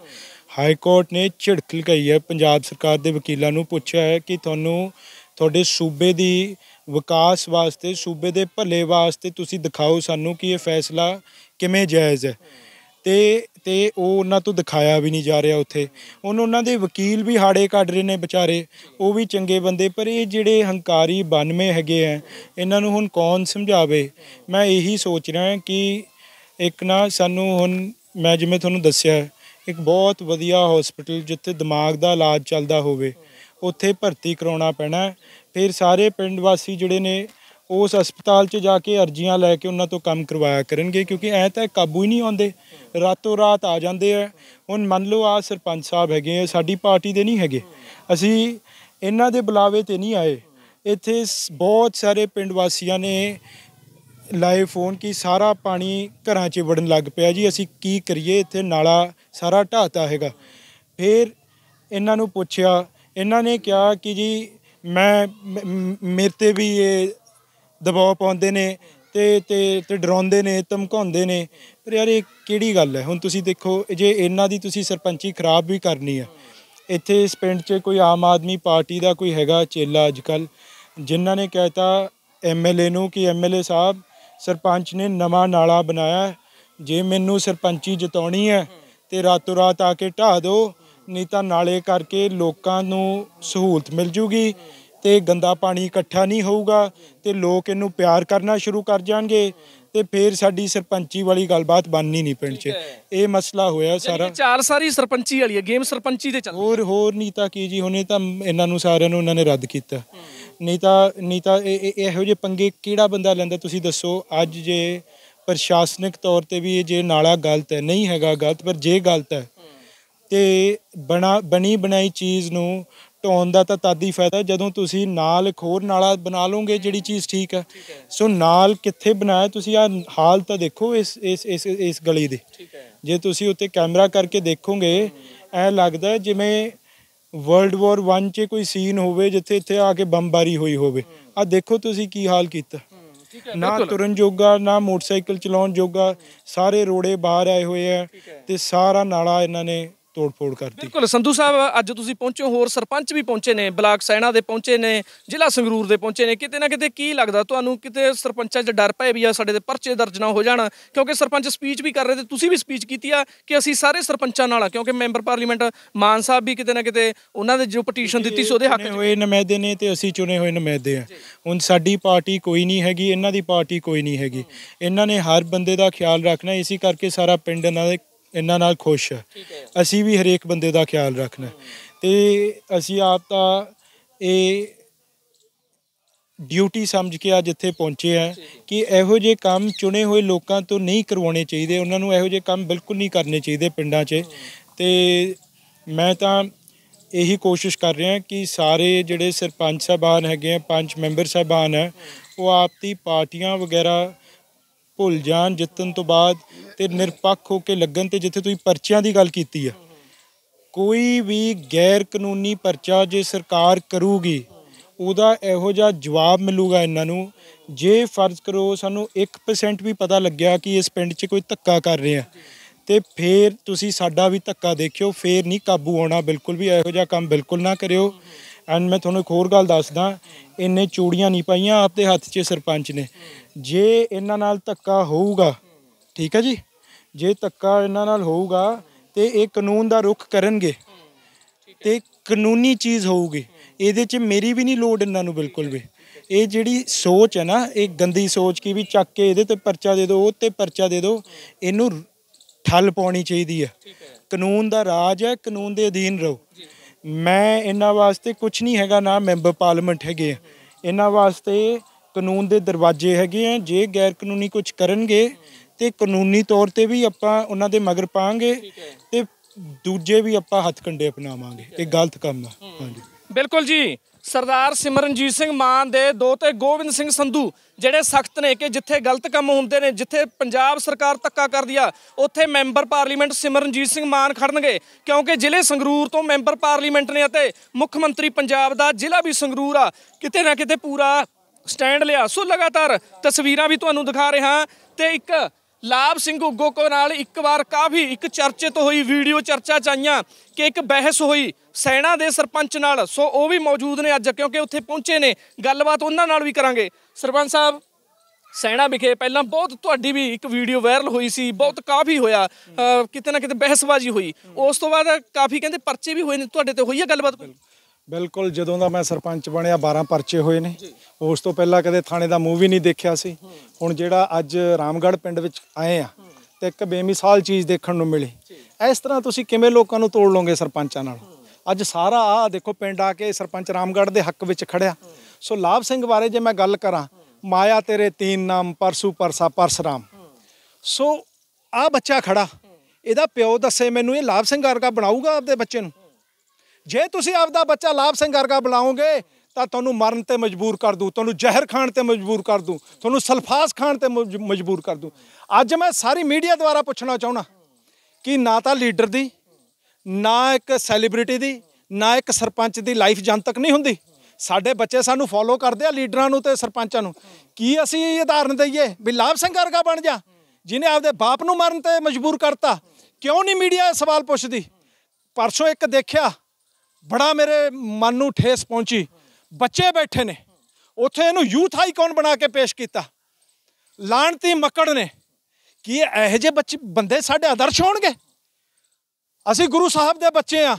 ਹਾਈ ਕੋਰਟ ਨੇ ਝਿੜਕ ਲਗਾਈ ਹੈ ਪੰਜਾਬ ਸਰਕਾਰ ਦੇ ਵਕੀਲਾਂ ਨੂੰ ਪੁੱਛਿਆ ਹੈ ਕਿ ਤੁਹਾਨੂੰ ਤੁਹਾਡੇ ਸੂਬੇ ਦੀ ਵਿਕਾਸ ਵਾਸਤੇ ਸੂਬੇ ਦੇ ਭਲੇ ਵਾਸਤੇ ਤੁਸੀਂ ਦਿਖਾਓ ਸਾਨੂੰ ਕਿ ਇਹ ਫੈਸਲਾ ਕਿਵੇਂ ਜਾਇਜ਼ ਹੈ ਤੇ ਤੇ ਉਹ ਉਹਨਾਂ ਤੋਂ ਦਿਖਾਇਆ ਵੀ ਨਹੀਂ ਜਾ ਰਿਹਾ ਉੱਥੇ ਹੁਣ ਉਹਨਾਂ ਦੇ ਵਕੀਲ ਵੀ ਹਾੜੇ ਕੱਢ ਰਹੇ ਨੇ ਵਿਚਾਰੇ ਉਹ ਵੀ ਚੰਗੇ ਬੰਦੇ ਪਰ ਇਹ ਜਿਹੜੇ ਹੰਕਾਰੀ 92 ਹੈਗੇ ਆ ਇਹਨਾਂ ਨੂੰ ਹੁਣ ਕੌਣ ਸਮਝਾਵੇ ਮੈਂ ਇਹੀ ਸੋਚ ਰਿਹਾ ਕਿ ਇੱਕ ਨਾ ਸਾਨੂੰ ਹੁਣ ਮੈਂ ਜਿਵੇਂ ਤੁਹਾਨੂੰ ਦੱਸਿਆ ਇੱਕ ਬਹੁਤ ਵਧੀਆ ਹਸਪੀਟਲ ਜਿੱਥੇ ਦਿਮਾਗ ਦਾ ਇਲਾਜ ਚੱਲਦਾ ਹੋਵੇ ਉੱਥੇ ਭਰਤੀ ਕਰਾਉਣਾ ਪੈਣਾ ਫਿਰ ਸਾਰੇ ਪਿੰਡ ਵਾਸੀ ਜਿਹੜੇ ਨੇ ਉਸ ਹਸਪਤਾਲ 'ਚ ਜਾ ਕੇ ਅਰਜ਼ੀਆਂ ਲੈ ਕੇ ਉਹਨਾਂ ਤੋਂ ਕੰਮ ਕਰਵਾਇਆ ਕਰਨਗੇ ਕਿਉਂਕਿ ਐ ਤਾਂ ਕਾਬੂ ਹੀ ਨਹੀਂ ਆਉਂਦੇ ਰਾਤੋਂ ਰਾਤ ਆ ਜਾਂਦੇ ਆ ਹੁਣ ਮੰਨ ਲਓ ਆ ਸਰਪੰਚ ਸਾਹਿਬ ਹੈਗੇ ਆ ਸਾਡੀ ਪਾਰਟੀ ਦੇ ਨਹੀਂ ਹੈਗੇ ਅਸੀਂ ਇਹਨਾਂ ਦੇ ਬੁਲਾਵੇ ਤੇ ਨਹੀਂ ਆਏ ਇੱਥੇ ਬਹੁਤ ਸਾਰੇ ਪਿੰਡ ਵਾਸੀਆਂ ਨੇ ਲਾਈ ਫੋਨ ਕੀ ਸਾਰਾ ਪਾਣੀ ਘਰਾਂ 'ਚ ਵੜਨ ਲੱਗ ਪਿਆ ਜੀ ਅਸੀਂ ਕੀ ਕਰੀਏ ਇੱਥੇ ਨਾਲਾ ਸਾਰਾ ਢਾਤਾ ਹੈਗਾ ਫਿਰ ਇਹਨਾਂ ਨੂੰ ਪੁੱਛਿਆ ਇਹਨਾਂ ਨੇ ਕਿਹਾ ਕਿ ਜੀ ਮੈਂ ਮੇਰੇ ਤੇ ਵੀ ਇਹ ਦਬਾਅ ਪਾਉਂਦੇ ਨੇ ਤੇ ਤੇ ਤੇ ਡਰਾਉਂਦੇ ਨੇ ਧਮਕਾਉਂਦੇ ਨੇ ਪਰ ਯਾਰ ਇਹ ਕਿਹੜੀ ਗੱਲ ਹੈ ਹੁਣ ਤੁਸੀਂ ਦੇਖੋ ਜੇ ਇਹਨਾਂ ਦੀ ਤੁਸੀਂ ਸਰਪੰਚੀ ਖਰਾਬ ਵੀ ਕਰਨੀ ਹੈ ਇੱਥੇ ਇਸ ਪਿੰਡ 'ਚ ਕੋਈ ਆਮ ਆਦਮੀ ਪਾਰਟੀ ਦਾ ਕੋਈ ਹੈਗਾ ਚੇਲਾ ਅੱਜ ਕੱਲ ਜਿਨ੍ਹਾਂ ਨੇ ਕਹਿਤਾ ਐਮਐਲਏ ਨੂੰ ਕਿ ਐਮਐਲਏ ਸਾਹਿਬ ਸਰਪੰਚ ਨੇ ਨਵਾਂ ਨਾਲਾ ਬਣਾਇਆ ਜੇ ਮੈਨੂੰ ਸਰਪੰਚੀ ਜਿਤਾਉਣੀ ਹੈ ਤੇ ਰਾਤੋਂ ਰਾਤ ਆ ਕੇ ਢਾ ਦਿਓ ਨਹੀਂ ਤਾਂ ਨਾਲੇ ਕਰਕੇ ਲੋਕਾਂ ਨੂੰ ਸਹੂਲਤ ਮਿਲ ਜੂਗੀ ਤੇ ਗੰਦਾ ਪਾਣੀ ਇਕੱਠਾ ਨਹੀਂ ਹੋਊਗਾ ਤੇ ਲੋਕ ਇਹਨੂੰ ਪਿਆਰ ਕਰਨਾ ਸ਼ੁਰੂ ਕਰ ਜਾਣਗੇ ਤੇ ਫੇਰ ਸਾਡੀ ਸਰਪੰਚੀ ਵਾਲੀ ਗੱਲਬਾਤ ਬਣਨੀ ਨਹੀਂ ਪਿੰਡ 'ਚ ਇਹ ਮਸਲਾ ਹੋਇਆ ਸਾਰਾ ਚਾਰ ਸਾਰੀ ਸਰਪੰਚੀ ਵਾਲੀ ਹੈ ਗੇਮ ਸਰਪੰਚੀ ਤੇ ਚੱਲ ਹੋਰ ਹੋਰ ਨਹੀਂ ਤਾਂ ਕੀ ਜੀ ਹੁਣੇ ਤਾਂ ਇਹਨਾਂ ਨੂੰ ਸਾਰਿਆਂ ਨੂੰ ਉਹਨਾਂ ਨੇ ਰੱਦ ਕੀਤਾ ਨਹੀਂ ਤਾਂ ਨਹੀਂ ਤਾਂ ਇਹ ਇਹੋ ਜਿਹੇ ਪੰਗੇ ਕਿਹੜਾ ਬੰਦਾ ਲੈਂਦਾ ਤੁਸੀਂ ਦੱਸੋ ਅੱਜ ਜੇ ਪ੍ਰਸ਼ਾਸਨਿਕ ਤੌਰ ਤੇ ਵੀ ਇਹ ਜੇ ਨਾਲਾ ਗਲਤ ਹੈ ਨਹੀਂ ਹੈਗਾ ਗਲਤ ਪਰ ਜੇ ਗਲਤ ਹੈ ਤੇ ਬਣਾ ਬਣੀ ਬਣਾਈ ਚੀਜ਼ ਨੂੰ ਢੋਣ ਦਾ ਤਾਂ ਤਾਦੀ ਫਾਇਦਾ ਜਦੋਂ ਤੁਸੀਂ ਨਾਲ ਇੱਕ ਹੋਰ ਨਾਲਾ ਬਣਾ ਲਓਗੇ ਜਿਹੜੀ ਚੀਜ਼ ਠੀਕ ਹੈ ਸੋ ਨਾਲ ਕਿੱਥੇ ਬਣਾਇਆ ਤੁਸੀਂ ਆ ਹਾਲ ਤਾਂ ਦੇਖੋ ਇਸ ਇਸ ਇਸ ਇਸ ਗਲੀ ਦੇ ਜੇ ਤੁਸੀਂ ਉੱਤੇ ਕੈਮਰਾ ਕਰਕੇ ਦੇਖੋਗੇ ਐ ਲੱਗਦਾ ਜਿਵੇਂ ਵਰਲਡ ਵਾਰ 1 'ਚ ਕੋਈ ਸੀਨ ਹੋਵੇ ਜਿੱਥੇ ਇੱਥੇ ਆ ਕੇ ਬੰਬਾਰੀ ਹੋਈ ਹੋਵੇ ਆ ਦੇਖੋ ਤੁਸੀਂ ਕੀ ਹਾਲ ਕੀਤਾ ਨਾ ਤੁਰਨ ਜੋਗਾ ਨਾ ਮੋਟਰਸਾਈਕਲ ਚਲਾਉਣ ਜੋਗਾ ਸਾਰੇ ਰੋੜੇ ਬਾਹਰ ਆਏ ਹੋਏ ਆ ਤੇ ਸਾਰਾ ਨਾਲਾ ਇਹਨਾਂ ਨੇ ਫੋੜ ਕਰਤੀ ਬਿਲਕੁਲ ਸੰਧੂ ਸਾਹਿਬ ਅੱਜ ਤੁਸੀਂ ਪਹੁੰਚੇ ਹੋਰ ਸਰਪੰਚ ਵੀ ਪਹੁੰਚੇ ਨੇ ਬਲਾਕ ਸੈਣਾ ਦੇ ਪਹੁੰਚੇ ਨੇ ਜ਼ਿਲ੍ਹਾ ਸੰਗਰੂਰ ਦੇ ਪਹੁੰਚੇ ਨੇ ਕਿਤੇ ਨਾ ਕਿਤੇ ਕੀ ਲੱਗਦਾ ਤੁਹਾਨੂੰ ਕਿਤੇ ਸਰਪੰਚਾਂ 'ਚ ਡਰ ਪਏ ਵੀ ਆ ਸਾਡੇ ਦੇ ਪਰਚੇ ਦਰਜ ਨਾ ਹੋ ਜਾਣ ਕਿਉਂਕਿ ਸਰਪੰਚ ਸਪੀਚ ਵੀ ਕਰ ਰਹੇ ਤੇ ਤੁਸੀਂ ਵੀ ਸਪੀਚ ਕੀਤੀ ਆ ਕਿ ਅਸੀਂ ਸਾਰੇ ਸਰਪੰਚਾਂ ਨਾਲ ਆ ਕਿਉਂਕਿ ਮੈਂਬਰ ਪਾਰਲੀਮੈਂਟ ਮਾਨ ਸਾਹਿਬ ਵੀ ਕਿਤੇ ਨਾ ਕਿਤੇ ਉਹਨਾਂ ਦੇ ਜੋ ਪਟੀਸ਼ਨ ਦਿੱਤੀ ਸੀ ਉਹਦੇ ਹੱਕ ਨੇ ਹੋਏ ਨਮਾਇਦੇ ਨੇ ਤੇ ਅਸੀਂ ਚੁਣੇ ਹੋਏ ਨਮਾਇਦੇ ਆ ਹੁਣ ਸਾਡੀ ਪਾਰਟੀ ਕੋਈ ਨਹੀਂ ਹੈਗੀ ਇਹਨਾਂ ਦੀ ਪਾਰਟੀ ਕੋਈ ਨਹੀਂ ਹੈਗੀ ਇਹਨਾਂ ਨੇ ਹਰ ਬੰਦੇ ਦਾ ਖਿਆਲ ਰੱਖਣਾ ਇਸੇ ਕਰਕੇ ਸਾਰਾ ਪਿੰਡ ਇਹਨਾਂ ਦੇ ਇਹਨਾਂ ਨਾਲ ਖੁਸ਼ ਹੈ ਅਸੀਂ ਵੀ ਹਰੇਕ ਬੰਦੇ ਦਾ ਖਿਆਲ ਰੱਖਣਾ ਤੇ ਅਸੀਂ ਆਪ ਤਾਂ ਇਹ ਡਿਊਟੀ ਸਮਝ ਕੇ ਆ ਜਿੱਥੇ ਪਹੁੰਚੇ ਆ ਕਿ ਇਹੋ ਜਿਹੇ ਕੰਮ ਚੁਣੇ ਹੋਏ ਲੋਕਾਂ ਤੋਂ ਨਹੀਂ ਕਰਵਾਉਣੇ ਚਾਹੀਦੇ ਉਹਨਾਂ ਨੂੰ ਇਹੋ ਜਿਹੇ ਕੰਮ ਬਿਲਕੁਲ ਨਹੀਂ ਕਰਨੇ ਚਾਹੀਦੇ ਪਿੰਡਾਂ 'ਚ ਤੇ ਮੈਂ ਤਾਂ ਇਹੀ ਕੋਸ਼ਿਸ਼ ਕਰ ਰਿਹਾ ਕਿ ਸਾਰੇ ਜਿਹੜੇ ਸਰਪੰਚ ਸਾਹਿਬਾਨ ਹੈਗੇ ਆ ਪੰਜ ਮੈਂਬਰ ਸਾਹਿਬਾਨ ਆ ਉਹ ਆਪਦੀ ਪਾਰਟੀਆਂ ਵਗੈਰਾ ਭੁੱਲ ਜਾਣ ਜਿੱਤਣ ਤੋਂ ਬਾਅਦ ਤੇ ਨਿਰਪੱਖ ਹੋ ਕੇ ਲੱਗਣ ਤੇ ਜਿੱਥੇ ਤੁਸੀਂ ਪਰਚਿਆਂ ਦੀ ਗੱਲ ਕੀਤੀ ਆ ਕੋਈ ਵੀ ਗੈਰ ਕਾਨੂੰਨੀ ਪਰਚਾ ਜੇ ਸਰਕਾਰ ਕਰੂਗੀ ਉਹਦਾ ਇਹੋ ਜਿਹਾ ਜਵਾਬ ਮਿਲੂਗਾ ਇਹਨਾਂ ਨੂੰ ਜੇ ਫਰਜ਼ ਕਰੋ ਸਾਨੂੰ 1% ਵੀ ਪਤਾ ਲੱਗਿਆ ਕਿ ਇਸ ਪਿੰਡ 'ਚ ਕੋਈ ਧੱਕਾ ਕਰ ਰਿਹਾ ਤੇ ਫੇਰ ਤੁਸੀਂ ਸਾਡਾ ਵੀ ਧੱਕਾ ਦੇਖਿਓ ਫੇਰ ਨਹੀਂ ਕਾਬੂ ਆਉਣਾ ਬਿਲਕੁਲ ਵੀ ਇਹੋ ਜਿਹਾ ਕੰਮ ਬਿਲਕੁਲ ਨਾ ਕਰਿਓ ਐਂਡ ਮੈਂ ਤੁਹਾਨੂੰ ਇੱਕ ਹੋਰ ਗੱਲ ਦੱਸਦਾ ਇੰਨੇ ਚੂੜੀਆਂ ਨਹੀਂ ਪਾਈਆਂ ਆਪਦੇ ਹੱਥ 'ਚ ਸਰਪੰਚ ਨੇ ਜੇ ਇਹਨਾਂ ਨਾਲ ਧੱਕਾ ਹੋਊਗਾ ਠੀਕ ਹੈ ਜੀ ਜੇ ਧੱਕਾ ਇਹਨਾਂ ਨਾਲ ਹੋਊਗਾ ਤੇ ਇਹ ਕਾਨੂੰਨ ਦਾ ਰੁਖ ਕਰਨਗੇ ਤੇ ਕਾਨੂੰਨੀ ਚੀਜ਼ ਹੋਊਗੀ ਇਹਦੇ 'ਚ ਮੇਰੀ ਵੀ ਨਹੀਂ ਲੋੜ ਇਹਨਾਂ ਨੂੰ ਬਿਲਕੁਲ ਵੀ ਇਹ ਜਿਹੜੀ ਸੋਚ ਹੈ ਨਾ ਇਹ ਗੰਦੀ ਸੋਚ ਕੀ ਵੀ ਚੱਕ ਕੇ ਇਹਦੇ ਤੇ ਪਰਚਾ ਦੇ ਦਿਓ ਉਹ ਤੇ ਪਰਚਾ ਦੇ ਦਿਓ ਇਹਨੂੰ ਠੱਲ ਪਾਉਣੀ ਚਾਹੀਦੀ ਹੈ ਕਾਨੂੰਨ ਦਾ ਰਾਜ ਹੈ ਕਾਨੂੰਨ ਦੇ ਅਧੀਨ ਰਹੋ ਮੈਂ ਇਹਨਾਂ ਵਾਸਤੇ ਕੁਝ ਨਹੀਂ ਹੈਗਾ ਨਾ ਮੈਂਬਰ ਪਾਰਲੀਮੈਂਟ ਹੈਗੇ ਇਹਨਾਂ ਵਾਸਤੇ ਕਾਨੂੰਨ ਦੇ ਦਰਵਾਜ਼ੇ ਹੈਗੇ ਆ ਜੇ ਗੈਰ ਕਾਨੂੰਨੀ ਕੁਝ ਕਰਨਗੇ ਤੇ ਕਾਨੂੰਨੀ ਤੌਰ ਤੇ ਵੀ ਆਪਾਂ ਉਹਨਾਂ ਦੇ ਮਗਰ ਪਾਵਾਂਗੇ ਤੇ ਦੂਜੇ ਵੀ ਆਪਾਂ ਹੱਥ ਕੰਡੇ ਅਪਣਾਵਾਂਗੇ ਇਹ ਗਲਤ ਕੰਮ ਆ ਹਾਂਜੀ ਬਿਲਕੁਲ ਜੀ ਸਰਦਾਰ ਸਿਮਰਨਜੀਤ ਸਿੰਘ ਮਾਨ ਦੇ ਦੋਤੇ ਗੋਬਿੰਦ ਸਿੰਘ ਸੰਧੂ ਜਿਹੜੇ ਸਖਤ ਨੇ ਕਿ ਜਿੱਥੇ ਗਲਤ ਕੰਮ ਹੁੰਦੇ ਨੇ ਜਿੱਥੇ ਪੰਜਾਬ ਸਰਕਾਰ ਤੱਕਾ ਕਰਦੀ ਆ ਉੱਥੇ ਮੈਂਬਰ ਪਾਰਲੀਮੈਂਟ ਸਿਮਰਨਜੀਤ ਸਿੰਘ ਮਾਨ ਖੜਨਗੇ ਕਿਉਂਕਿ ਜ਼ਿਲ੍ਹੇ ਸੰਗਰੂਰ ਤੋਂ ਮੈਂਬਰ ਪਾਰਲੀਮੈਂਟ ਨੇ ਅਤੇ ਮੁੱਖ ਮੰਤਰੀ ਪੰਜਾਬ ਦਾ ਜ਼ਿਲ੍ਹਾ ਵੀ ਸੰਗਰੂਰ ਆ ਕਿਤੇ ਨਾ ਕਿਤੇ ਪੂਰਾ ਸਟੈਂਡ ਲਿਆ ਸੋ ਲਗਾਤਾਰ ਤਸਵੀਰਾਂ ਵੀ ਤੁਹਾਨੂੰ ਦਿਖਾ ਰਿਹਾ ਤੇ ਇੱਕ ਲਾਭ ਸਿੰਘ ਕੋ ਨਾਲ ਇੱਕ ਵਾਰ ਕਾਫੀ ਇੱਕ ਤੋਂ ਹੋਈ ਵੀਡੀਓ ਚਰਚਾ ਚਾਈਆਂ ਕਿ ਇੱਕ ਬਹਿਸ ਹੋਈ ਸੈਣਾ ਦੇ ਸਰਪੰਚ ਨਾਲ ਸੋ ਉਹ ਵੀ ਮੌਜੂਦ ਨੇ ਅੱਜ ਕਿਉਂਕਿ ਉੱਥੇ ਪਹੁੰਚੇ ਨੇ ਗੱਲਬਾਤ ਉਹਨਾਂ ਨਾਲ ਵੀ ਕਰਾਂਗੇ ਸਰਪੰਚ ਸਾਹਿਬ ਸੈਣਾ ਵਿਖੇ ਪਹਿਲਾਂ ਬਹੁਤ ਤੁਹਾਡੀ ਵੀ ਇੱਕ ਵੀਡੀਓ ਵਾਇਰਲ ਹੋਈ ਸੀ ਬਹੁਤ ਕਾਫੀ ਹੋਇਆ ਕਿਤੇ ਨਾ ਕਿਤੇ ਬਹਿਸਬਾਜ਼ੀ ਹੋਈ ਉਸ ਤੋਂ ਬਾਅਦ ਕਾਫੀ ਕਹਿੰਦੇ ਪਰਚੇ ਵੀ ਹੋਏ ਨੇ ਤੁਹਾਡੇ ਤੇ ਹੋਈ ਹੈ ਗੱਲਬਾਤ ਕੋਈ ਬਿਲਕੁਲ ਜਦੋਂ ਦਾ ਮੈਂ ਸਰਪੰਚ ਬਣਿਆ 12 ਪਰਚੇ ਹੋਏ ਨੇ ਉਸ ਤੋਂ ਪਹਿਲਾਂ ਕਦੇ ਥਾਣੇ ਦਾ ਮੂੰਹ ਵੀ ਨਹੀਂ ਦੇਖਿਆ ਸੀ ਹੁਣ ਜਿਹੜਾ ਅੱਜ ਰਾਮਗੜ ਪਿੰਡ ਵਿੱਚ ਆਏ ਆ ਤੇ ਇੱਕ ਬੇਮਿਸਾਲ ਚੀਜ਼ ਦੇਖਣ ਨੂੰ ਮਿਲੀ ਇਸ ਤਰ੍ਹਾਂ ਤੁਸੀਂ ਕਿਵੇਂ ਲੋਕਾਂ ਨੂੰ ਤੋੜ ਲੋਗੇ ਸਰਪੰਚਾਂ ਨਾਲ ਅੱਜ ਸਾਰਾ ਆ ਦੇਖੋ ਪਿੰਡ ਆ ਕੇ ਸਰਪੰਚ ਰਾਮਗੜ ਦੇ ਹੱਕ ਵਿੱਚ ਖੜਿਆ ਸੋ ਲਾਭ ਸਿੰਘ ਬਾਰੇ ਜੇ ਮੈਂ ਗੱਲ ਕਰਾਂ ਮਾਇਆ ਤੇਰੇ ਤੀਨ ਨਾਮ ਪਰਸੂ ਪਰਸਾ ਪਰਸਰਾਮ ਸੋ ਆ ਬੱਚਾ ਖੜਾ ਇਹਦਾ ਪਿਓ ਦੱਸੇ ਮੈਨੂੰ ਇਹ ਲਾਭ ਸਿੰਘ ਵਰਗਾ ਬਣਾਊਗਾ ਆਪਦੇ ਬੱਚੇ ਨੂੰ ਜੇ ਤੁਸੀਂ ਆਪਦਾ ਬੱਚਾ ਲਾਭ ਸਿੰਘ ਵਰਗਾ ਬੁਲਾਓਗੇ ਤਾਂ ਤੁਹਾਨੂੰ ਮਰਨ ਤੇ ਮਜਬੂਰ ਕਰ ਦੂ ਤੁਹਾਨੂੰ ਜ਼ਹਿਰ ਖਾਣ ਤੇ ਮਜਬੂਰ ਕਰ ਦੂ ਤੁਹਾਨੂੰ ਸਲਫਾਸ ਖਾਣ ਤੇ ਮਜਬੂਰ ਕਰ ਦੂ ਅੱਜ ਮੈਂ ਸਾਰੀ ਮੀਡੀਆ ਦੁਆਰਾ ਪੁੱਛਣਾ ਚਾਹਣਾ ਕਿ ਨਾ ਤਾਂ ਲੀਡਰ ਦੀ ਨਾ ਇੱਕ ਸੈਲੀਬ੍ਰਿਟੀ ਦੀ ਨਾ ਇੱਕ ਸਰਪੰਚ ਦੀ ਲਾਈਫ ਜਨਤਕ ਨਹੀਂ ਹੁੰਦੀ ਸਾਡੇ ਬੱਚੇ ਸਾਨੂੰ ਫੋਲੋ ਕਰਦੇ ਆ ਲੀਡਰਾਂ ਨੂੰ ਤੇ ਸਰਪੰਚਾਂ ਨੂੰ ਕੀ ਅਸੀਂ ਇਹ ਉਦਾਹਰਨ ਦਈਏ ਵੀ ਲਾਭ ਸਿੰਘ ਵਰਗਾ ਬਣ ਜਾ ਜਿਹਨੇ ਆਪਦੇ ਬਾਪ ਨੂੰ ਮਰਨ ਤੇ ਮਜਬੂਰ ਕਰਤਾ ਕਿਉਂ ਨਹੀਂ ਮੀਡੀਆ ਸਵਾਲ ਪੁੱਛਦੀ ਪਰਸੋਂ ਇੱਕ ਦੇਖਿਆ ਬੜਾ ਮੇਰੇ ਮਨ ਨੂੰ ਠੇਸ ਪਹੁੰਚੀ ਬੱਚੇ ਬੈਠੇ ਨੇ ਉਥੇ ਇਹਨੂੰ ਯੂਥ ਆਈਕਨ ਬਣਾ ਕੇ ਪੇਸ਼ ਕੀਤਾ ਲਾਣਤੀ ਮੱਕੜ ਨੇ ਕਿ ਇਹ ਜੇ ਬੱਚੇ ਬੰਦੇ ਸਾਡੇ ਆਦਰਸ਼ ਹੋਣਗੇ ਅਸੀਂ ਗੁਰੂ ਸਾਹਿਬ ਦੇ ਬੱਚੇ ਆ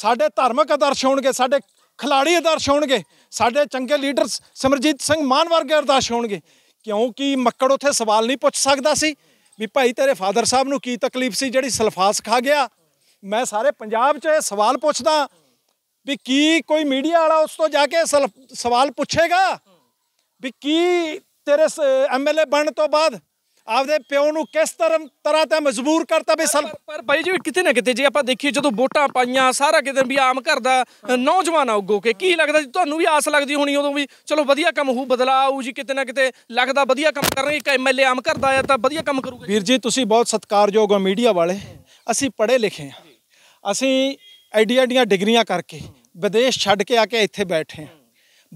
ਸਾਡੇ ਧਾਰਮਿਕ ਆਦਰਸ਼ ਹੋਣਗੇ ਸਾਡੇ ਖਿਲਾੜੀ ਆਦਰਸ਼ ਹੋਣਗੇ ਸਾਡੇ ਚੰਗੇ ਲੀਡਰ ਸਮਰਜੀਤ ਸਿੰਘ ਮਾਨ ਵਰਗੇ ਆਦਰਸ਼ ਹੋਣਗੇ ਕਿਉਂਕਿ ਮੱਕੜ ਉਥੇ ਸਵਾਲ ਨਹੀਂ ਪੁੱਛ ਸਕਦਾ ਸੀ ਵੀ ਭਾਈ ਤੇਰੇ ਫਾਦਰ ਸਾਹਿਬ ਨੂੰ ਕੀ ਤਕਲੀਫ ਸੀ ਜਿਹੜੀ ਸਲਫਾਸ ਖਾ ਗਿਆ ਮੈਂ ਸਾਰੇ ਪੰਜਾਬ 'ਚ ਇਹ ਸਵਾਲ ਪੁੱਛਦਾ ਵੀ ਕੀ ਕੋਈ মিডিਆ ਵਾਲਾ ਉਸ ਤੋਂ ਜਾ ਕੇ ਸਵਾਲ ਪੁੱਛੇਗਾ ਵੀ ਕੀ ਤੇਰੇ ਐਮਐਲਏ ਬਣਨ ਤੋਂ ਬਾਅਦ ਆਪਦੇ ਪਿਓ ਨੂੰ ਕਿਸ ਤਰ੍ਹਾਂ ਤਰ੍ਹਾਂ ਤੇ ਮਜਬੂਰ ਕਰਤਾ ਵੀ ਸਲ ਪਰ ਭਾਈ ਜੀ ਕਿਤੇ ਨਾ ਕਿਤੇ ਜੇ ਆਪਾਂ ਦੇਖੀਏ ਜਦੋਂ ਵੋਟਾਂ ਪਾਈਆਂ ਸਾਰਾ ਕਿਤੇ ਵੀ ਆਮ ਘਰ ਦਾ ਨੌਜਵਾਨ ਆਉਗੋ ਕੇ ਕੀ ਲੱਗਦਾ ਜੀ ਤੁਹਾਨੂੰ ਵੀ ਆਸ ਲੱਗਦੀ ਹੋਣੀ ਉਦੋਂ ਵੀ ਚਲੋ ਵਧੀਆ ਕੰਮ ਹੋਊ ਬਦਲਾ ਆਊ ਜੀ ਕਿਤੇ ਨਾ ਕਿਤੇ ਲੱਗਦਾ ਵਧੀਆ ਕੰਮ ਕਰ ਰਹੇ ਇੱਕ ਐਮਐਲਏ ਆਮ ਘਰ ਦਾ ਆ ਤਾਂ ਵਧੀਆ ਕੰਮ ਕਰੂਗਾ ਵੀਰ ਜੀ ਤੁਸੀਂ ਬਹੁਤ ਸਤਿਕਾਰਯੋਗ ਮੀਡੀਆ ਵਾਲੇ ਅਸੀਂ ਪੜ੍ਹੇ ਲਿਖੇ ਆ ਅਸੀਂ ਐਡੀਆਂ ਐਡੀਆਂ ਡਿਗਰੀਆਂ ਕਰਕੇ ਵਿਦੇਸ਼ ਛੱਡ ਕੇ ਆ ਕੇ ਇੱਥੇ ਬੈਠੇ ਆ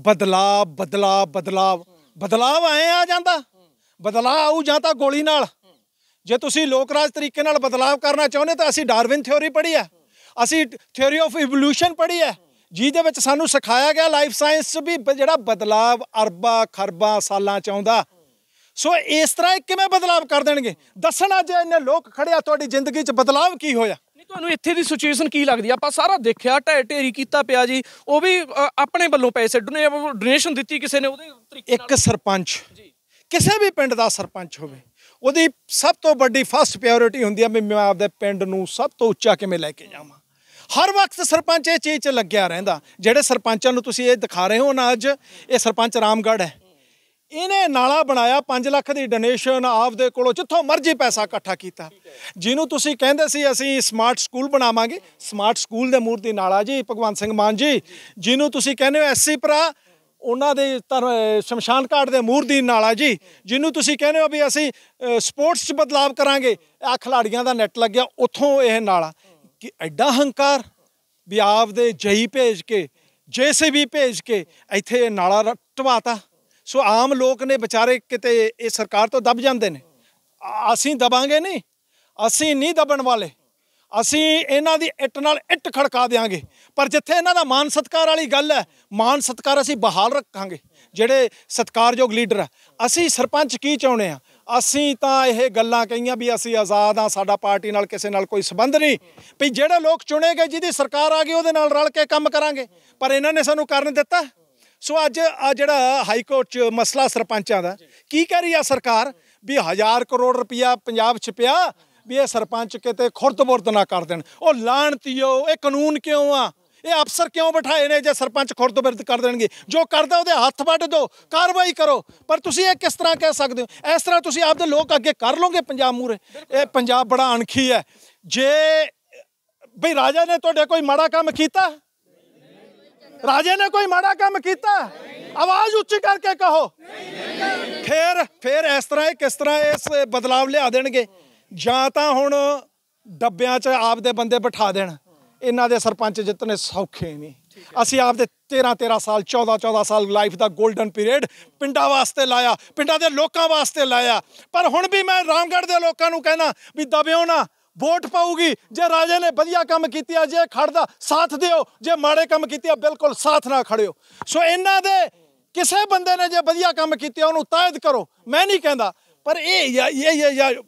ਬਦਲਾਵ ਬਦਲਾਵ ਬਦਲਾਵ ਬਦਲਾਵ ਆਏ ਆ ਜਾਂਦਾ ਬਦਲਾ ਆਉ ਜਾਂ ਤਾਂ ਗੋਲੀ ਨਾਲ ਜੇ ਤੁਸੀਂ ਲੋਕ ਰਾਜ ਤਰੀਕੇ ਨਾਲ ਬਦਲਾਵ ਕਰਨਾ ਚਾਹੁੰਦੇ ਤਾਂ ਅਸੀਂ ਡਾਰਵਿਨ ਥਿਉਰੀ ਪੜ੍ਹੀ ਆ ਅਸੀਂ ਥਿਉਰੀ ਆਫ ਇਵੋਲੂਸ਼ਨ ਪੜ੍ਹੀ ਆ ਜਿਹਦੇ ਵਿੱਚ ਸਾਨੂੰ ਸਿਖਾਇਆ ਗਿਆ ਲਾਈਫ ਸਾਇੰਸ ਵੀ ਜਿਹੜਾ ਬਦਲਾਵ ਅਰਬਾਂ ਖਰਬਾਂ ਸਾਲਾਂ ਚ ਆਉਂਦਾ ਸੋ ਇਸ ਤਰ੍ਹਾਂ ਕਿਵੇਂ ਬਦਲਾਵ ਕਰ ਦੇਣਗੇ ਦੱਸਣਾ ਜੇ ਇਹਨੇ ਲੋਕ ਖੜਿਆ ਤੁਹਾਡੀ ਜ਼ਿੰਦਗੀ 'ਚ ਬਦਲਾਵ ਕੀ ਹੋਇਆ ਤੁਹਾਨੂੰ ਇੱਥੇ ਦੀ ਸਿਚੁਏਸ਼ਨ ਕੀ ਲੱਗਦੀ ਆਪਾਂ ਸਾਰਾ ਦੇਖਿਆ ਢਹਿ ਢੇਰੀ ਕੀਤਾ ਪਿਆ ਜੀ ਉਹ ਵੀ ਆਪਣੇ ਵੱਲੋਂ ਪੈਸੇ ਡੋਨੇਸ਼ਨ ਦਿੱਤੀ ਕਿਸੇ ਨੇ ਉਹਦੇ ਤਰੀਕੇ ਨਾਲ ਇੱਕ ਸਰਪੰਚ ਕਿਸੇ ਵੀ ਪਿੰਡ ਦਾ ਸਰਪੰਚ ਹੋਵੇ ਉਹਦੀ ਸਭ ਤੋਂ ਵੱਡੀ ਫਸਟ ਪ੍ਰਾਇੋਰਟੀ ਹੁੰਦੀ ਆ ਵੀ ਮੈਂ ਆਪਦੇ ਪਿੰਡ ਨੂੰ ਸਭ ਤੋਂ ਉੱਚਾ ਕਿਵੇਂ ਲੈ ਕੇ ਜਾਵਾਂ ਹਰ ਵਕਤ ਸਰਪੰਚ ਇਹ ਚੀਜ਼ 'ਚ ਲੱਗਿਆ ਰਹਿੰਦਾ ਜਿਹੜੇ ਸਰਪੰਚਾਂ ਨੂੰ ਤੁਸੀਂ ਇਹ ਦਿਖਾ ਰਹੇ ਹੋ ਨਾ ਅੱਜ ਇਹ ਸਰਪੰਚ ਰਾਮਗੜ੍ਹ ਹੈ ਇਹਨੇ ਨਾਲਾ ਬਣਾਇਆ 5 ਲੱਖ ਦੀ ਡੋਨੇਸ਼ਨ ਆਪਦੇ ਕੋਲੋਂ ਜਿੱਥੋਂ ਮਰਜ਼ੀ ਪੈਸਾ ਇਕੱਠਾ ਕੀਤਾ ਜਿਹਨੂੰ ਤੁਸੀਂ ਕਹਿੰਦੇ ਸੀ ਅਸੀਂ ਸਮਾਰਟ ਸਕੂਲ ਬਣਾਵਾਂਗੇ ਸਮਾਰਟ ਸਕੂਲ ਦੇ ਮੂਰਤੀ ਨਾਲਾ ਜੀ ਭਗਵਾਨ ਸਿੰਘ ਮਾਨ ਜੀ ਜਿਹਨੂੰ ਤੁਸੀਂ ਕਹਿੰਦੇ ਹੋ ਐਸਸੀ ਭਰਾ ਉਹਨਾਂ ਦੇ ਸ਼ਮਸ਼ਾਨ ਘਾਟ ਦੇ ਮੂਰਤੀ ਨਾਲਾ ਜੀ ਜਿਹਨੂੰ ਤੁਸੀਂ ਕਹਿੰਦੇ ਹੋ ਵੀ ਅਸੀਂ ਸਪੋਰਟਸ 'ਚ ਬਦਲਾਵ ਕਰਾਂਗੇ ਆ ਖਿਡਾਰੀਆਂ ਦਾ ਨੈਟ ਲੱਗਿਆ ਉੱਥੋਂ ਇਹ ਨਾਲਾ ਕਿ ਐਡਾ ਹੰਕਾਰ ਵੀ ਆਪਦੇ ਜਈ ਭੇਜ ਕੇ ਜੇਸੀਬੀ ਭੇਜ ਕੇ ਇੱਥੇ ਨਾਲਾ ਟਵਾਤਾ ਸੋ ਆਮ ਲੋਕ ਨੇ ਵਿਚਾਰੇ ਕਿਤੇ ਇਹ ਸਰਕਾਰ ਤੋਂ ਦਬ ਜਾਂਦੇ ਨੇ ਅਸੀਂ ਦਬਾਂਗੇ ਨਹੀਂ ਅਸੀਂ ਨਹੀਂ ਦਬਣ ਵਾਲੇ ਅਸੀਂ ਇਹਨਾਂ ਦੀ ਇੱਟ ਨਾਲ ਇੱਟ ਖੜਕਾ ਦੇਾਂਗੇ ਪਰ ਜਿੱਥੇ ਇਹਨਾਂ ਦਾ ਮਾਨ ਸਤਕਾਰ ਵਾਲੀ ਗੱਲ ਹੈ ਮਾਨ ਸਤਕਾਰ ਅਸੀਂ ਬਹਾਲ ਰੱਖਾਂਗੇ ਜਿਹੜੇ ਸਤਕਾਰਯੋਗ ਲੀਡਰ ਆ ਅਸੀਂ ਸਰਪੰਚ ਕੀ ਚਾਹੁੰਦੇ ਆ ਅਸੀਂ ਤਾਂ ਇਹ ਗੱਲਾਂ ਕਹੀਆਂ ਵੀ ਅਸੀਂ ਆਜ਼ਾਦ ਆ ਸਾਡਾ ਪਾਰਟੀ ਨਾਲ ਕਿਸੇ ਨਾਲ ਕੋਈ ਸਬੰਧ ਨਹੀਂ ਵੀ ਜਿਹੜੇ ਲੋਕ ਚੁਣੇ ਗਏ ਜਿਹਦੀ ਸਰਕਾਰ ਆ ਗਈ ਉਹਦੇ ਨਾਲ ਰਲ ਕੇ ਕੰਮ ਕਰਾਂਗੇ ਪਰ ਇਹਨਾਂ ਨੇ ਸਾਨੂੰ ਕਰਨ ਦਿੱਤਾ ਸੋ ਅੱਜ ਆ ਜਿਹੜਾ ਹਾਈ ਕੋਰਟ 'ਚ ਮਸਲਾ ਸਰਪੰਚਾਂ ਦਾ ਕੀ ਕਹਿ ਰਹੀ ਆ ਸਰਕਾਰ ਵੀ 1000 ਕਰੋੜ ਰੁਪਇਆ ਪੰਜਾਬ 'ਚ ਪਿਆ ਵੀ ਇਹ ਸਰਪੰਚ ਕਿਤੇ ਖੁਰਦਬੁਰਦ ਨਾ ਕਰ ਦੇਣ ਉਹ ਲਾਣਤੀਓ ਇਹ ਕਾਨੂੰਨ ਕਿਉਂ ਆ ਇਹ ਅਫਸਰ ਕਿਉਂ ਬਿਠਾਏ ਨੇ ਜੇ ਸਰਪੰਚ ਖੁਰਦਬੁਰਦ ਕਰ ਦੇਣਗੇ ਜੋ ਕਰਦਾ ਉਹਦੇ ਹੱਥ ਵੱਢ ਦਿਓ ਕਾਰਵਾਈ ਕਰੋ ਪਰ ਤੁਸੀਂ ਇਹ ਕਿਸ ਤਰ੍ਹਾਂ ਕਹਿ ਸਕਦੇ ਹੋ ਇਸ ਤਰ੍ਹਾਂ ਤੁਸੀਂ ਆਪਦੇ ਲੋਕ ਅੱਗੇ ਕਰ ਲੋਗੇ ਪੰਜਾਬ ਮੂਰੇ ਇਹ ਪੰਜਾਬ ਬੜਾ ਅਣਖੀ ਹੈ ਜੇ ਭਈ ਰਾਜਾ ਨੇ ਤੁਹਾਡੇ ਕੋਈ ਮਾੜਾ ਕੰਮ ਕੀਤਾ ਰਾਜੇ ਨੇ ਕੋਈ ਮਾੜਾ ਕੰਮ ਕੀਤਾ ਆਵਾਜ਼ ਉੱਚੀ ਕਰਕੇ ਕਹੋ ਫੇਰ ਫੇਰ ਇਸ ਤਰ੍ਹਾਂ ਕਿਸ ਤਰ੍ਹਾਂ ਇਸ ਬਦਲਾਵ ਲਿਆ ਦੇਣਗੇ ਜਾਂ ਤਾਂ ਹੁਣ ਡੱਬਿਆਂ 'ਚ ਆਪਦੇ ਬੰਦੇ ਬਿਠਾ ਦੇਣ ਇਹਨਾਂ ਦੇ ਸਰਪੰਚ ਜਿੱਤਨੇ ਸੌਖੇ ਨਹੀਂ ਅਸੀਂ ਆਪਦੇ 13 13 ਸਾਲ 14 14 ਸਾਲ ਲਾਈਫ ਦਾ 골ਡਨ ਪੀਰੀਅਡ ਪਿੰਡਾਂ ਵਾਸਤੇ ਲਾਇਆ ਪਿੰਡਾਂ ਦੇ ਲੋਕਾਂ ਵਾਸਤੇ ਲਾਇਆ ਪਰ ਹੁਣ ਵੀ ਮੈਂ ਰਾਮਗੜ੍ਹ ਦੇ ਲੋਕਾਂ ਨੂੰ ਕਹਿਣਾ ਵੀ ਦਬਿਓ ਨਾ ਵੋਟ ਪਾਊਗੀ ਜੇ ਰਾਜੇ ਨੇ ਵਧੀਆ ਕੰਮ ਕੀਤਾ ਜੇ ਖੜਦਾ ਸਾਥ ਦਿਓ ਜੇ ਮਾੜੇ ਕੰਮ ਕੀਤੇ ਬਿਲਕੁਲ ਸਾਥ ਨਾ ਖੜਿਓ ਸੋ ਇਹਨਾਂ ਦੇ ਕਿਸੇ ਬੰਦੇ ਨੇ ਜੇ ਵਧੀਆ ਕੰਮ ਕੀਤੇ ਉਹਨੂੰ ਤਾਇਦ ਕਰੋ ਮੈਂ ਨਹੀਂ ਕਹਿੰਦਾ ਪਰ ਇਹ ਇਹ ਇਹ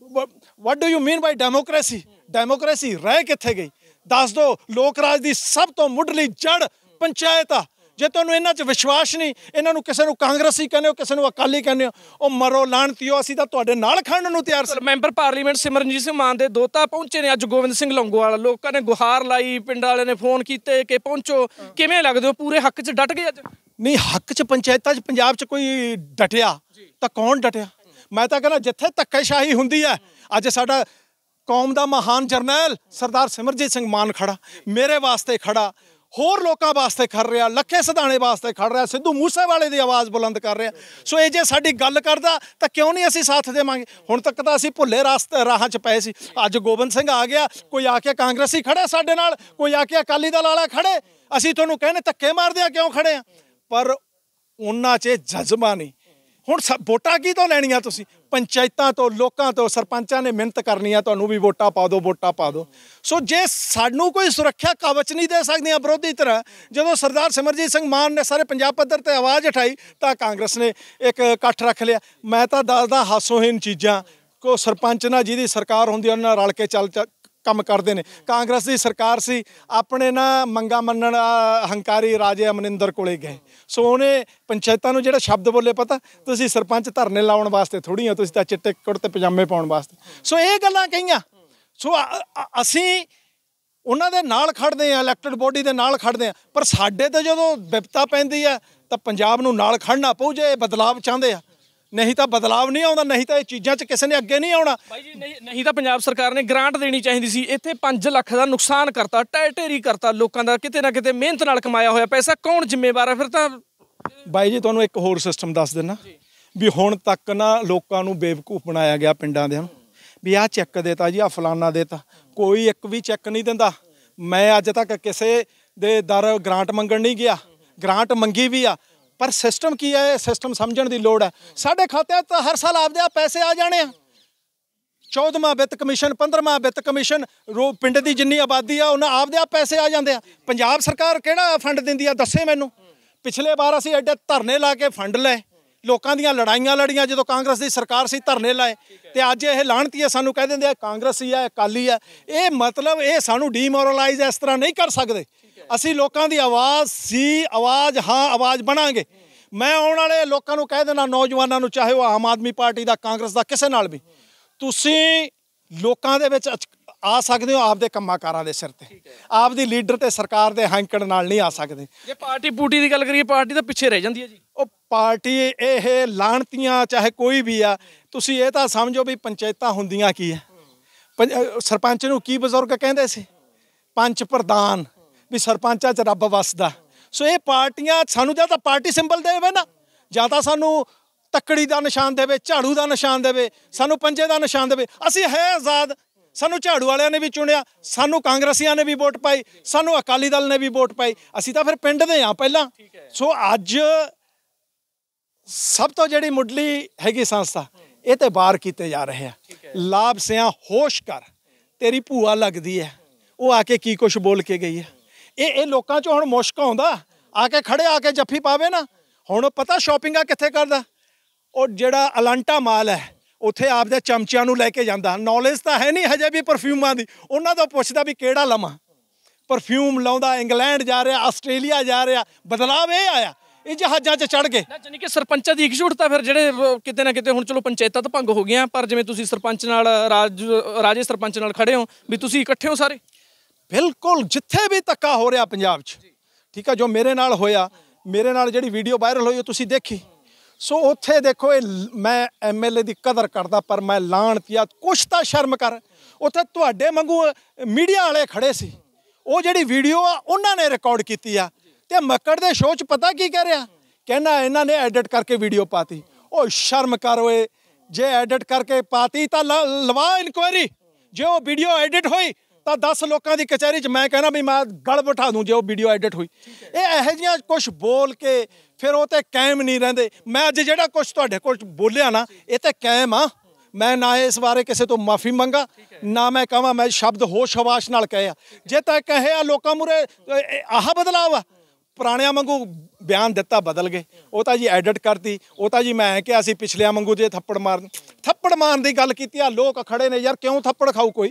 what do you mean by democracy democracy ਰਹਿ ਕਿੱਥੇ ਗਈ ਦੱਸ ਦੋ ਲੋਕ ਰਾਜ ਦੀ ਸਭ ਤੋਂ ਮੁੱਢਲੀ ਜੜ ਪੰਚਾਇਤ ਆ ਜੇ ਤੁਹਾਨੂੰ ਇਹਨਾਂ 'ਚ ਵਿਸ਼ਵਾਸ ਨਹੀਂ ਇਹਨਾਂ ਨੂੰ ਕਿਸੇ ਨੂੰ ਕਾਂਗਰਸੀ ਕਹਿੰਦੇ ਹੋ ਕਿਸੇ ਨੂੰ ਅਕਾਲੀ ਕਹਿੰਦੇ ਹੋ ਉਹ ਮਰੋ ਲਾਣਤੀਓ ਅਸੀਂ ਤਾਂ ਤੁਹਾਡੇ ਨਾਲ ਖੜਨ ਨੂੰ ਤਿਆਰ ਸੀ ਮੈਂਬਰ ਪਾਰਲੀਮੈਂਟ ਸਿਮਰਨਜੀਤ ਸਿੰਘ ਮਾਨ ਦੇ ਦੋਤਾ ਪਹੁੰਚੇ ਨੇ ਅੱਜ ਗੋਬਿੰਦ ਸਿੰਘ ਲੰਗੋਵਾਲ ਲੋਕਾਂ ਨੇ ਗੁਹਾਰ ਲਾਈ ਪਿੰਡ ਵਾਲਿਆਂ ਨੇ ਫੋਨ ਕੀਤੇ ਕਿ ਪਹੁੰਚੋ ਕਿਵੇਂ ਲੱਗਦੇ ਹੋ ਪੂਰੇ ਹੱਕ 'ਚ ਡਟ ਗਏ ਅੱਜ ਨਹੀਂ ਹੱਕ 'ਚ ਪੰਚਾਇਤਾਂ 'ਚ ਪੰਜਾਬ 'ਚ ਕੋਈ ਡਟਿਆ ਤਾਂ ਕੌਣ ਡਟਿਆ ਮੈਂ ਤਾਂ ਕਹਿੰਦਾ ਜਿੱਥੇ ਧੱਕੇਸ਼ਾਹੀ ਹੁੰਦੀ ਹੈ ਅੱਜ ਸਾਡਾ ਕੌਮ ਦਾ ਮਹਾਨ ਜਰਨੈਲ ਸਰਦਾਰ ਸਿਮਰਜੀਤ ਸਿੰਘ ਮਾਨ ਖੜਾ ਮੇਰੇ ਵਾਸਤੇ ਖੜਾ ਹੋਰ ਲੋਕਾਂ ਵਾਸਤੇ ਖੜ ਰਿਹਾ ਲੱਖੇ ਸਦਾਣੇ ਵਾਸਤੇ ਖੜ ਰਿਹਾ ਸਿੱਧੂ ਮੂਸੇਵਾਲੇ ਦੀ ਆਵਾਜ਼ ਬੁਲੰਦ ਕਰ ਰਿਹਾ ਸੋ ਇਹ ਜੇ ਸਾਡੀ ਗੱਲ ਕਰਦਾ ਤਾਂ ਕਿਉਂ ਨਹੀਂ ਅਸੀਂ ਸਾਥ ਦੇਵਾਂਗੇ ਹੁਣ ਤੱਕ ਤਾਂ ਅਸੀਂ ਭੁੱਲੇ ਰਾਸਤੇ ਰਾਹਾਂ 'ਚ ਪਏ ਸੀ ਅੱਜ ਗੋਬਿੰਦ ਸਿੰਘ ਆ ਗਿਆ ਕੋਈ ਆ ਕੇ ਕਾਂਗਰਸੀ ਖੜੇ ਸਾਡੇ ਨਾਲ ਕੋਈ ਆ ਕੇ ਅਕਾਲੀ ਦਲ ਵਾਲਾ ਖੜੇ ਅਸੀਂ ਤੁਹਾਨੂੰ ਕਹਿੰਨੇ ਧੱਕੇ ਮਾਰਦੇ ਆ ਕਿਉਂ ਖੜੇ ਆ ਪਰ ਉਹਨਾਂ 'ਚ ਜਜ਼ਬਾ ਨਹੀਂ ਹੁਣ ਵੋਟਾਂ ਕੀ ਤੋਂ ਲੈਣੀਆਂ ਤੁਸੀਂ ਪੰਚਾਇਤਾਂ ਤੋਂ ਲੋਕਾਂ ਤੋਂ ਸਰਪੰਚਾਂ ਨੇ ਮਿਹਨਤ ਕਰਨੀ ਆ ਤੁਹਾਨੂੰ ਵੀ ਵੋਟਾਂ ਪਾ ਦਿਓ ਵੋਟਾਂ ਪਾ ਦਿਓ ਸੋ ਜੇ ਸਾਨੂੰ ਕੋਈ ਸੁਰੱਖਿਆ ਕਵਚ ਨਹੀਂ ਦੇ ਆ ਵਿਰੋਧੀ ਤਰ੍ਹਾਂ ਜਦੋਂ ਸਰਦਾਰ ਸਿਮਰਜੀਤ ਸਿੰਘ ਮਾਨ ਨੇ ਸਾਰੇ ਪੰਜਾਬ ਪੱਧਰ ਤੇ ਆਵਾਜ਼ ਉਠਾਈ ਤਾਂ ਕਾਂਗਰਸ ਨੇ ਇੱਕ ਇਕੱਠ ਰੱਖ ਲਿਆ ਮੈਂ ਤਾਂ ਦੱਸਦਾ ਹਾਸੋਹੀਨ ਚੀਜ਼ਾਂ ਕੋ ਸਰਪੰਚ ਨਾਲ ਜਿਹਦੀ ਸਰਕਾਰ ਹੁੰਦੀ ਉਹਨਾਂ ਨਾਲ ਰਲ ਕੇ ਚੱਲ ਕੰਮ ਕਰਦੇ ਨੇ ਕਾਂਗਰਸ ਦੀ ਸਰਕਾਰ ਸੀ ਆਪਣੇ ਨਾ ਮੰਗਾ ਮੰਨਣ ਹੰਕਾਰੀ ਰਾਜੇ ਅਮਨਿੰਦਰ ਕੋਲੇ ਗਏ ਸੋ ਉਹਨੇ ਪੰਚਾਇਤਾਂ ਨੂੰ ਜਿਹੜਾ ਸ਼ਬਦ ਬੋਲੇ ਪਤਾ ਤੁਸੀਂ ਸਰਪੰਚ ਧਰਨੇ ਲਾਉਣ ਵਾਸਤੇ ਥੋੜੀਆਂ ਤੁਸੀਂ ਤਾਂ ਚਿੱਟੇ ਕੁੜਤੇ ਪਜਾਮੇ ਪਾਉਣ ਵਾਸਤੇ ਸੋ ਇਹ ਗੱਲਾਂ ਕਹੀਆਂ ਸੋ ਅਸੀਂ ਉਹਨਾਂ ਦੇ ਨਾਲ ਖੜਦੇ ਆ ਇਲੈਕਟਡ ਬੋਡੀ ਦੇ ਨਾਲ ਖੜਦੇ ਆ ਪਰ ਸਾਡੇ ਤੇ ਜਦੋਂ ਵਿਪਤਾ ਪੈਂਦੀ ਆ ਤਾਂ ਪੰਜਾਬ ਨੂੰ ਨਾਲ ਖੜਨਾ ਪਊ ਜੇ ਬਦਲਾਅ ਚਾਹੁੰਦੇ ਆ ਨਹੀਂ ਤਾਂ ਬਦਲਾਵ ਨਹੀਂ ਆਉਂਦਾ ਨਹੀਂ ਤਾਂ ਇਹ ਚੀਜ਼ਾਂ 'ਚ ਕਿਸੇ ਨੇ ਅੱਗੇ ਨਹੀਂ ਆਉਣਾ ਬਾਈ ਜੀ ਨਹੀਂ ਨਹੀਂ ਤਾਂ ਪੰਜਾਬ ਸਰਕਾਰ ਨੇ ਗ੍ਰਾਂਟ ਦੇਣੀ ਚਾਹੀਦੀ ਸੀ ਇੱਥੇ 5 ਲੱਖ ਦਾ ਨੁਕਸਾਨ ਕਰਤਾ ਟੈ ਕਰਤਾ ਲੋਕਾਂ ਦਾ ਕਿਤੇ ਨਾ ਕਿਤੇ ਮਿਹਨਤ ਨਾਲ ਕਮਾਇਆ ਹੋਇਆ ਪੈਸਾ ਕੌਣ ਜ਼ਿੰਮੇਵਾਰ ਹੈ ਫਿਰ ਤਾਂ ਬਾਈ ਜੀ ਤੁਹਾਨੂੰ ਇੱਕ ਹੋਰ ਸਿਸਟਮ ਦੱਸ ਦਿੰਨਾ ਵੀ ਹੁਣ ਤੱਕ ਨਾ ਲੋਕਾਂ ਨੂੰ ਬੇਵਕੂਫ ਬਣਾਇਆ ਗਿਆ ਪਿੰਡਾਂ ਦੇ ਨੂੰ ਵੀ ਆ ਚੈੱਕ ਦੇਤਾ ਜੀ ਆ ਫਲਾਨਾ ਦੇਤਾ ਕੋਈ ਇੱਕ ਵੀ ਚੈੱਕ ਨਹੀਂ ਦਿੰਦਾ ਮੈਂ ਅੱਜ ਤੱਕ ਕਿਸੇ ਦੇ ਦਰ ਗ੍ਰਾਂਟ ਮੰਗਣ ਨਹੀਂ ਗਿਆ ਗ੍ਰਾਂਟ ਮੰਗੀ ਵੀ ਆ ਪਰ ਸਿਸਟਮ ਕੀ ਹੈ ਸਿਸਟਮ ਸਮਝਣ ਦੀ ਲੋੜ ਹੈ ਸਾਡੇ ਖਾਤਿਆਂ ਤਾਂ ਹਰ ਸਾਲ ਆਪਦੇ ਆ ਪੈਸੇ ਆ ਜਾਣੇ ਆ 14ਵਾਂ ਵਿੱਤ ਕਮਿਸ਼ਨ 15ਵਾਂ ਵਿੱਤ ਕਮਿਸ਼ਨ ਰੋ ਪਿੰਡ ਦੀ ਜਿੰਨੀ ਆਬਾਦੀ ਆ ਉਹਨਾਂ ਆਪਦੇ ਆ ਪੈਸੇ ਆ ਜਾਂਦੇ ਆ ਪੰਜਾਬ ਸਰਕਾਰ ਕਿਹੜਾ ਫੰਡ ਦਿੰਦੀ ਆ ਦੱਸੇ ਮੈਨੂੰ ਪਿਛਲੇ ਵਾਰ ਅਸੀਂ ਐਡੇ ਧਰਨੇ ਲਾ ਕੇ ਫੰਡ ਲੈ ਲੋਕਾਂ ਦੀਆਂ ਲੜਾਈਆਂ ਲੜੀਆਂ ਜਦੋਂ ਕਾਂਗਰਸ ਦੀ ਸਰਕਾਰ ਸੀ ਧਰਨੇ ਲਾਏ ਤੇ ਅੱਜ ਇਹ ਲਾਣਤੀ ਸਾਨੂੰ ਕਹਿ ਦਿੰਦੇ ਆ ਕਾਂਗਰਸੀ ਆ ਅਕਾਲੀ ਆ ਇਹ ਮਤਲਬ ਇਹ ਸਾਨੂੰ ਡੀਮੋਰਲਾਈਜ਼ ਇਸ ਤਰ੍ਹਾਂ ਨਹੀਂ ਕਰ ਸਕਦੇ ਅਸੀਂ ਲੋਕਾਂ ਦੀ ਆਵਾਜ਼ ਸੀ ਆਵਾਜ਼ ਹਾਂ ਆਵਾਜ਼ ਬਣਾਂਗੇ ਮੈਂ ਆਉਣ ਵਾਲੇ ਲੋਕਾਂ ਨੂੰ ਕਹਿ ਦੇਣਾ ਨੌਜਵਾਨਾਂ ਨੂੰ ਚਾਹੇ ਉਹ ਆਮ ਆਦਮੀ ਪਾਰਟੀ ਦਾ ਕਾਂਗਰਸ ਦਾ ਕਿਸੇ ਨਾਲ ਵੀ ਤੁਸੀਂ ਲੋਕਾਂ ਦੇ ਵਿੱਚ ਆ ਸਕਦੇ ਹੋ ਆਪਦੇ ਕੰਮਾਂ ਦੇ ਸਿਰ ਤੇ ਆਪਦੀ ਲੀਡਰ ਤੇ ਸਰਕਾਰ ਦੇ ਹੈਂਕੜ ਨਾਲ ਨਹੀਂ ਆ ਸਕਦੇ ਜੇ ਪਾਰਟੀ ਪੂਟੀ ਦੀ ਗੱਲ ਕਰੀਏ ਪਾਰਟੀ ਤਾਂ ਪਿੱਛੇ ਰਹਿ ਜਾਂਦੀ ਹੈ ਜੀ ਉਹ ਪਾਰਟੀ ਇਹ ਲਾਣਤੀਆਂ ਚਾਹੇ ਕੋਈ ਵੀ ਆ ਤੁਸੀਂ ਇਹ ਤਾਂ ਸਮਝੋ ਵੀ ਪੰਚਾਇਤਾਂ ਹੁੰਦੀਆਂ ਕੀ ਹੈ ਸਰਪੰਚ ਨੂੰ ਕੀ ਬਜ਼ੁਰਗ ਕਹਿੰਦੇ ਸੀ ਪੰਚ ਪ੍ਰਧਾਨ ਵੀ ਸਰਪੰਚਾਂ 'ਚ ਰੱਬ ਵਸਦਾ ਸੋ ਇਹ ਪਾਰਟੀਆਂ ਸਾਨੂੰ ਜਾਂ ਤਾਂ ਪਾਰਟੀ ਸਿੰਬਲ ਦੇਵੇ ਨਾ ਜਾਂ ਤਾਂ ਸਾਨੂੰ ਤੱਕੜੀ ਦਾ ਨਿਸ਼ਾਨ ਦੇਵੇ ਝਾੜੂ ਦਾ ਨਿਸ਼ਾਨ ਦੇਵੇ ਸਾਨੂੰ ਪੰਜੇ ਦਾ ਨਿਸ਼ਾਨ ਦੇਵੇ ਅਸੀਂ ਹੈ ਆਜ਼ਾਦ ਸਾਨੂੰ ਝਾੜੂ ਵਾਲਿਆਂ ਨੇ ਵੀ ਚੁਣਿਆ ਸਾਨੂੰ ਕਾਂਗਰਸੀਆਂ ਨੇ ਵੀ ਵੋਟ ਪਾਈ ਸਾਨੂੰ ਅਕਾਲੀ ਦਲ ਨੇ ਵੀ ਵੋਟ ਪਾਈ ਅਸੀਂ ਤਾਂ ਫਿਰ ਪਿੰਡ ਦੇ ਆ ਪਹਿਲਾਂ ਸੋ ਅੱਜ ਸਭ ਤੋਂ ਜਿਹੜੀ ਮੁੱਢਲੀ ਹੈਗੀ ਸੰਸਥਾ ਇਹ ਤੇ ਬਾਰ ਕੀਤੇ ਜਾ ਰਹੇ ਆ ਲਾਭ ਸਿਆ ਹੋਸ਼ ਕਰ ਤੇਰੀ ਭੂਆ ਲੱਗਦੀ ਹੈ ਉਹ ਆ ਕੇ ਕੀ ਕੁਝ ਬੋਲ ਕੇ ਗਈ ਹੈ ਇਹ ਇਹ ਲੋਕਾਂ 'ਚ ਹੁਣ ਮੁਸ਼ਕ ਆਉਂਦਾ ਆ ਕੇ ਖੜੇ ਆ ਕੇ ਜੱਫੀ ਪਾਵੇ ਨਾ ਹੁਣ ਪਤਾ ਸ਼ਾਪਿੰਗਾਂ ਕਿੱਥੇ ਕਰਦਾ ਉਹ ਜਿਹੜਾ ਅਲੰਟਾ ਮਾਲ ਹੈ ਉੱਥੇ ਆਪਦੇ ਚਮਚਿਆਂ ਨੂੰ ਲੈ ਕੇ ਜਾਂਦਾ ਨੌਲੇਜ ਤਾਂ ਹੈ ਨਹੀਂ ਹਜੇ ਵੀ ਪਰਫਿਊਮਾਂ ਦੀ ਉਹਨਾਂ ਤੋਂ ਪੁੱਛਦਾ ਵੀ ਕਿਹੜਾ ਲਵਾਂ ਪਰਫਿਊਮ ਲਾਉਂਦਾ ਇੰਗਲੈਂਡ ਜਾ ਰਿਹਾ ਆਸਟ੍ਰੇਲੀਆ ਜਾ ਰਿਹਾ ਬਦਲਾਵ ਇਹ ਆਇਆ ਇਹ ਜਹਾਜ਼ਾਂ 'ਚ ਚੜ ਗਏ ਜਾਨੀ ਕਿ ਸਰਪੰਚਾਂ ਦੀ ਇੱਕ ਤਾਂ ਫਿਰ ਜਿਹੜੇ ਕਿਤੇ ਨਾ ਕਿਤੇ ਹੁਣ ਚਲੋ ਪੰਚਾਇਤਾਂ ਤਾਂ ਭੰਗ ਹੋ ਗਈਆਂ ਪਰ ਜਿਵੇਂ ਤੁਸੀਂ ਸਰਪੰਚ ਨਾਲ ਰਾਜ ਰਾਜੇ ਸਰਪੰਚ ਨਾਲ ਖੜੇ ਹੋ ਵੀ ਤੁਸੀਂ ਇਕੱਠੇ ਹੋ ਸਾਰੇ ਬਿਲਕੁਲ ਜਿੱਥੇ ਵੀ ਤੱਕਾ ਹੋ ਰਿਹਾ ਪੰਜਾਬ 'ਚ ਠੀਕ ਆ ਜੋ ਮੇਰੇ ਨਾਲ ਹੋਇਆ ਮੇਰੇ ਨਾਲ ਜਿਹੜੀ ਵੀਡੀਓ ਵਾਇਰਲ ਹੋਈ ਉਹ ਤੁਸੀਂ ਦੇਖੀ ਸੋ ਉੱਥੇ ਦੇਖੋ ਇਹ ਮੈਂ ਐਮਐਲਏ ਦੀ ਕਦਰ ਕਰਦਾ ਪਰ ਮੈਂ ਲਾਣਤੀਆ ਕੁਛ ਤਾਂ ਸ਼ਰਮ ਕਰ ਉੱਥੇ ਤੁਹਾਡੇ ਵਾਂਗੂ ਮੀਡੀਆ ਵਾਲੇ ਖੜੇ ਸੀ ਉਹ ਜਿਹੜੀ ਵੀਡੀਓ ਆ ਉਹਨਾਂ ਨੇ ਰਿਕਾਰਡ ਕੀਤੀ ਆ ਤੇ ਮੱਕੜ ਦੇ ਸ਼ੋਅ 'ਚ ਪਤਾ ਕੀ ਕਹਿ ਰਿਹਾ ਕਹਿੰਦਾ ਇਹਨਾਂ ਨੇ ਐਡਿਟ ਕਰਕੇ ਵੀਡੀਓ ਪਾਤੀ ਉਹ ਸ਼ਰਮ ਕਰ ਓਏ ਜੇ ਐਡਿਟ ਕਰਕੇ ਪਾਤੀ ਤਾਂ ਲਵਾ ਇਨਕੁਆਇਰੀ ਜੇ ਉਹ ਵੀਡੀਓ ਐਡਿਟ ਹੋਈ ਤਾਂ 10 ਲੋਕਾਂ ਦੀ ਕਚਹਿਰੀ 'ਚ ਮੈਂ ਕਹਿੰਦਾ ਵੀ ਮੈਂ ਗਲ ਬਿਠਾ ਦੂੰ ਜੇ ਉਹ ਵੀਡੀਓ ਐਡਿਟ ਹੋਈ ਇਹ ਇਹੋ ਜਿਹੀਆਂ ਕੁਝ ਬੋਲ ਕੇ ਫਿਰ ਉਹ ਤੇ ਕਾਇਮ ਨਹੀਂ ਰਹਿੰਦੇ ਮੈਂ ਅੱਜ ਜਿਹੜਾ ਕੁਝ ਤੁਹਾਡੇ ਕੋਲ ਬੋਲਿਆ ਨਾ ਇਹ ਤੇ ਕਾਇਮ ਆ ਮੈਂ ਨਾ ਇਸ ਬਾਰੇ ਕਿਸੇ ਤੋਂ ਮਾਫੀ ਮੰਗਾ ਨਾ ਮੈਂ ਕਹਾਂ ਮੈਂ ਸ਼ਬਦ ਹੋਸ਼ ਹਵਾਸ਼ ਨਾਲ ਕਹਿਆ ਜੇ ਤਾਂ ਕਹਿਆ ਲੋਕਾਂ ਮੁਰੇ ਆਹ ਬਦਲਾਵ ਆ ਪੁਰਾਣਿਆਂ ਵਾਂਗੂ ਬਿਆਨ ਦਿੱਤਾ ਬਦਲ ਗਏ ਉਹ ਤਾਂ ਜੀ ਐਡਿਟ ਕਰਤੀ ਉਹ ਤਾਂ ਜੀ ਮੈਂ ਕਿਹਾ ਸੀ ਪਿਛਲਿਆਂ ਵਾਂਗੂ ਜੇ ਥੱਪੜ ਮਾਰਨ ਥੱਪੜ ਮਾਰਨ ਦੀ ਗੱਲ ਕੀਤੀ ਆ ਲੋਕ ਖੜੇ ਨੇ ਯਾਰ ਕਿਉਂ ਥੱਪੜ ਖਾਉ ਕੋਈ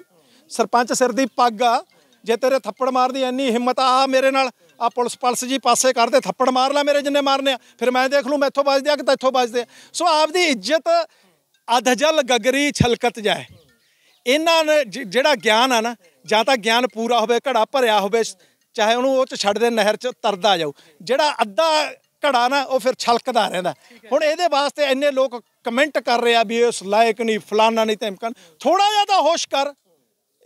ਸਰਪੰਚ ਸਿਰ ਦੀ ਪੱਗ ਆ ਜੇ ਤੇਰੇ ਥੱਪੜ ਮਾਰਦੀ ਐਨੀ ਹਿੰਮਤ ਆ ਮੇਰੇ ਨਾਲ ਆ ਪੁਲਿਸ ਪਲਸ ਜੀ ਪਾਸੇ ਕਰਦੇ ਥੱਪੜ ਮਾਰ ਲੈ ਮੇਰੇ ਜਿੰਨੇ ਮਾਰਨੇ ਆ ਫਿਰ ਮੈਂ ਦੇਖ ਲੂ ਮੈਥੋਂ ਵੱਜਦੇ ਆ ਕਿ ਤੈਥੋਂ ਵੱਜਦੇ ਸੋ ਆਪਦੀ ਇੱਜ਼ਤ ਅਧਜਲ ਗਗਰੀ ਛਲਕਤ ਜਾਏ ਇਹਨਾਂ ਨੇ ਜਿਹੜਾ ਗਿਆਨ ਆ ਨਾ ਜਾਂ ਤਾਂ ਗਿਆਨ ਪੂਰਾ ਹੋਵੇ ਘੜਾ ਭਰਿਆ ਹੋਵੇ ਚਾਹੇ ਉਹਨੂੰ ਉਹ ਚ ਛੱਡ ਦੇ ਨਹਿਰ ਚ ਤਰਦਾ ਜਾਊ ਜਿਹੜਾ ਅੱਧਾ ਘੜਾ ਨਾ ਉਹ ਫਿਰ ਛਲਕਦਾ ਰਹਿੰਦਾ ਹੁਣ ਇਹਦੇ ਵਾਸਤੇ ਇੰਨੇ ਲੋਕ ਕਮੈਂਟ ਕਰ ਰਹੇ ਆ ਵੀ ਇਸ ਲਾਇਕ ਨਹੀਂ ਫਲਾਣਾ ਨਹੀਂ ਤੈਮਕਨ ਥੋੜਾ ਜਿਹਾ ਤਾਂ ਹੋਸ਼ ਕਰ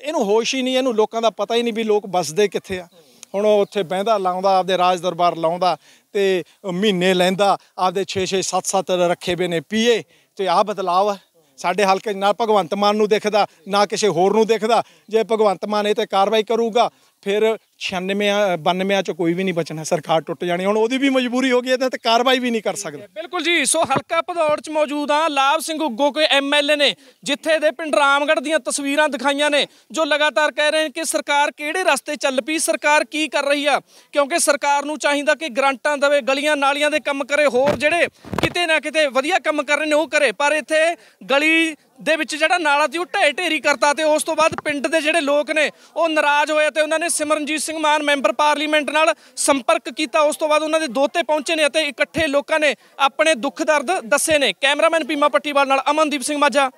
ਇਹਨੂੰ ਹੋਸ਼ ਹੀ ਨਹੀਂ ਇਹਨੂੰ ਲੋਕਾਂ ਦਾ ਪਤਾ ਹੀ ਨਹੀਂ ਵੀ ਲੋਕ ਬਸਦੇ ਕਿੱਥੇ ਆ ਹੁਣ ਉਹ ਉੱਥੇ ਬਹਿੰਦਾ ਲਾਉਂਦਾ ਆਪਦੇ ਰਾਜ ਦਰਬਾਰ ਲਾਉਂਦਾ ਤੇ ਮਹੀਨੇ ਲੈਂਦਾ ਆਪਦੇ 6 6 7 7 ਰੱਖੇ ਵੇ ਨੇ ਪੀਏ ਤੇ ਆ ਬਦਲਾਵ ਸਾਡੇ ਹਲਕੇ ਨਾਲ ਨਾ ਭਗਵੰਤ ਮਾਨ ਨੂੰ ਦੇਖਦਾ ਨਾ ਕਿਸੇ ਹੋਰ ਨੂੰ ਦੇਖਦਾ ਜੇ ਭਗਵੰਤ ਮਾਨ ਇਹ ਤੇ ਕਾਰਵਾਈ ਕਰੂਗਾ ਫਿਰ 96 92 ਚ ਕੋਈ ਵੀ ਨਹੀਂ ਬਚਣਾ ਸਰਕਾਰ ਟੁੱਟ ਜਾਣੀ ਹੁਣ ਉਹਦੀ ਵੀ ਮਜਬੂਰੀ ਹੋ ਗਈ ਹੈ ਤਾਂ ਕਾਰਵਾਈ ਵੀ ਨਹੀਂ ਕਰ ਸਕਦਾ ਬਿਲਕੁਲ ਜੀ ਸੋ ਹਲਕਾ ਭਦੌੜ ਚ ਮੌਜੂਦ ਆ ਲਾਭ ਸਿੰਘ ਉੱਗੋ ਕੋਈ ਐਮਐਲਏ ਨੇ ਜਿੱਥੇ ਦੇ ਪਿੰਡ ਰਾਮਗੜ੍ਹ ਦੀਆਂ ਤਸਵੀਰਾਂ ਦਿਖਾਈਆਂ ਨੇ ਜੋ ਲਗਾਤਾਰ ਕਹਿ ਰਹੇ ਨੇ ਕਿ ਸਰਕਾਰ ਕਿਹੜੇ ਰਸਤੇ ਚੱਲ ਪਈ ਸਰਕਾਰ ਕੀ ਕਰ ਰਹੀ ਆ ਕਿਉਂਕਿ ਸਰਕਾਰ ਨੂੰ ਚਾਹੀਦਾ ਕਿ ਗਰੰਟਾਂ ਦੇਵੇ ਗਲੀਆਂ ਨਾਲੀਆਂ ਦੇ ਕੰਮ ਕਰੇ ਹੋਰ ਜਿਹੜੇ ਕਿਤੇ ਨਾ ਕਿਤੇ ਵਧੀਆ ਕੰਮ ਕਰ ਰਹੇ ਨੇ ਉਹ ਕਰੇ ਪਰ ਇੱਥੇ ਗਲੀ ਦੇ ਵਿੱਚ ਜਿਹੜਾ ਨਾਲਾ ਸੀ ਉਹ ਢੇ ਢੇਰੀ ਕਰਤਾ ਤੇ ਉਸ ਤੋਂ ਬਾਅਦ ਪਿੰਡ ਦੇ ਜਿਹੜੇ ਲੋਕ ਨੇ ਉਹ ਨਾਰਾਜ਼ ਹੋਏ ਤੇ ਉਹਨਾਂ ਨੇ ਸਿਮਰਨਜੀਤ ਸਿੰਘ ਮਾਨ ਮੈਂਬਰ ਪਾਰਲੀਮੈਂਟ ਨਾਲ ਸੰਪਰਕ ਕੀਤਾ ਉਸ ਤੋਂ ਬਾਅਦ ਉਹਨਾਂ ਦੇ ਦੋਤੇ ਪਹੁੰਚੇ ਨੇ ਅਤੇ ਇਕੱਠੇ ਲੋਕਾਂ ਨੇ ਆਪਣੇ ਦੁੱਖ ਦਰਦ ਦੱਸੇ ਨੇ ਕੈਮਰਾਮੈਨ ਪੀਮਾ ਪੱਟੀਵਾਲ ਨਾਲ ਅਮਨਦੀਪ ਸਿੰਘ ਮਾਝਾ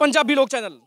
ਪੰਜਾਬੀ ਲੋਕ ਚੈਨਲ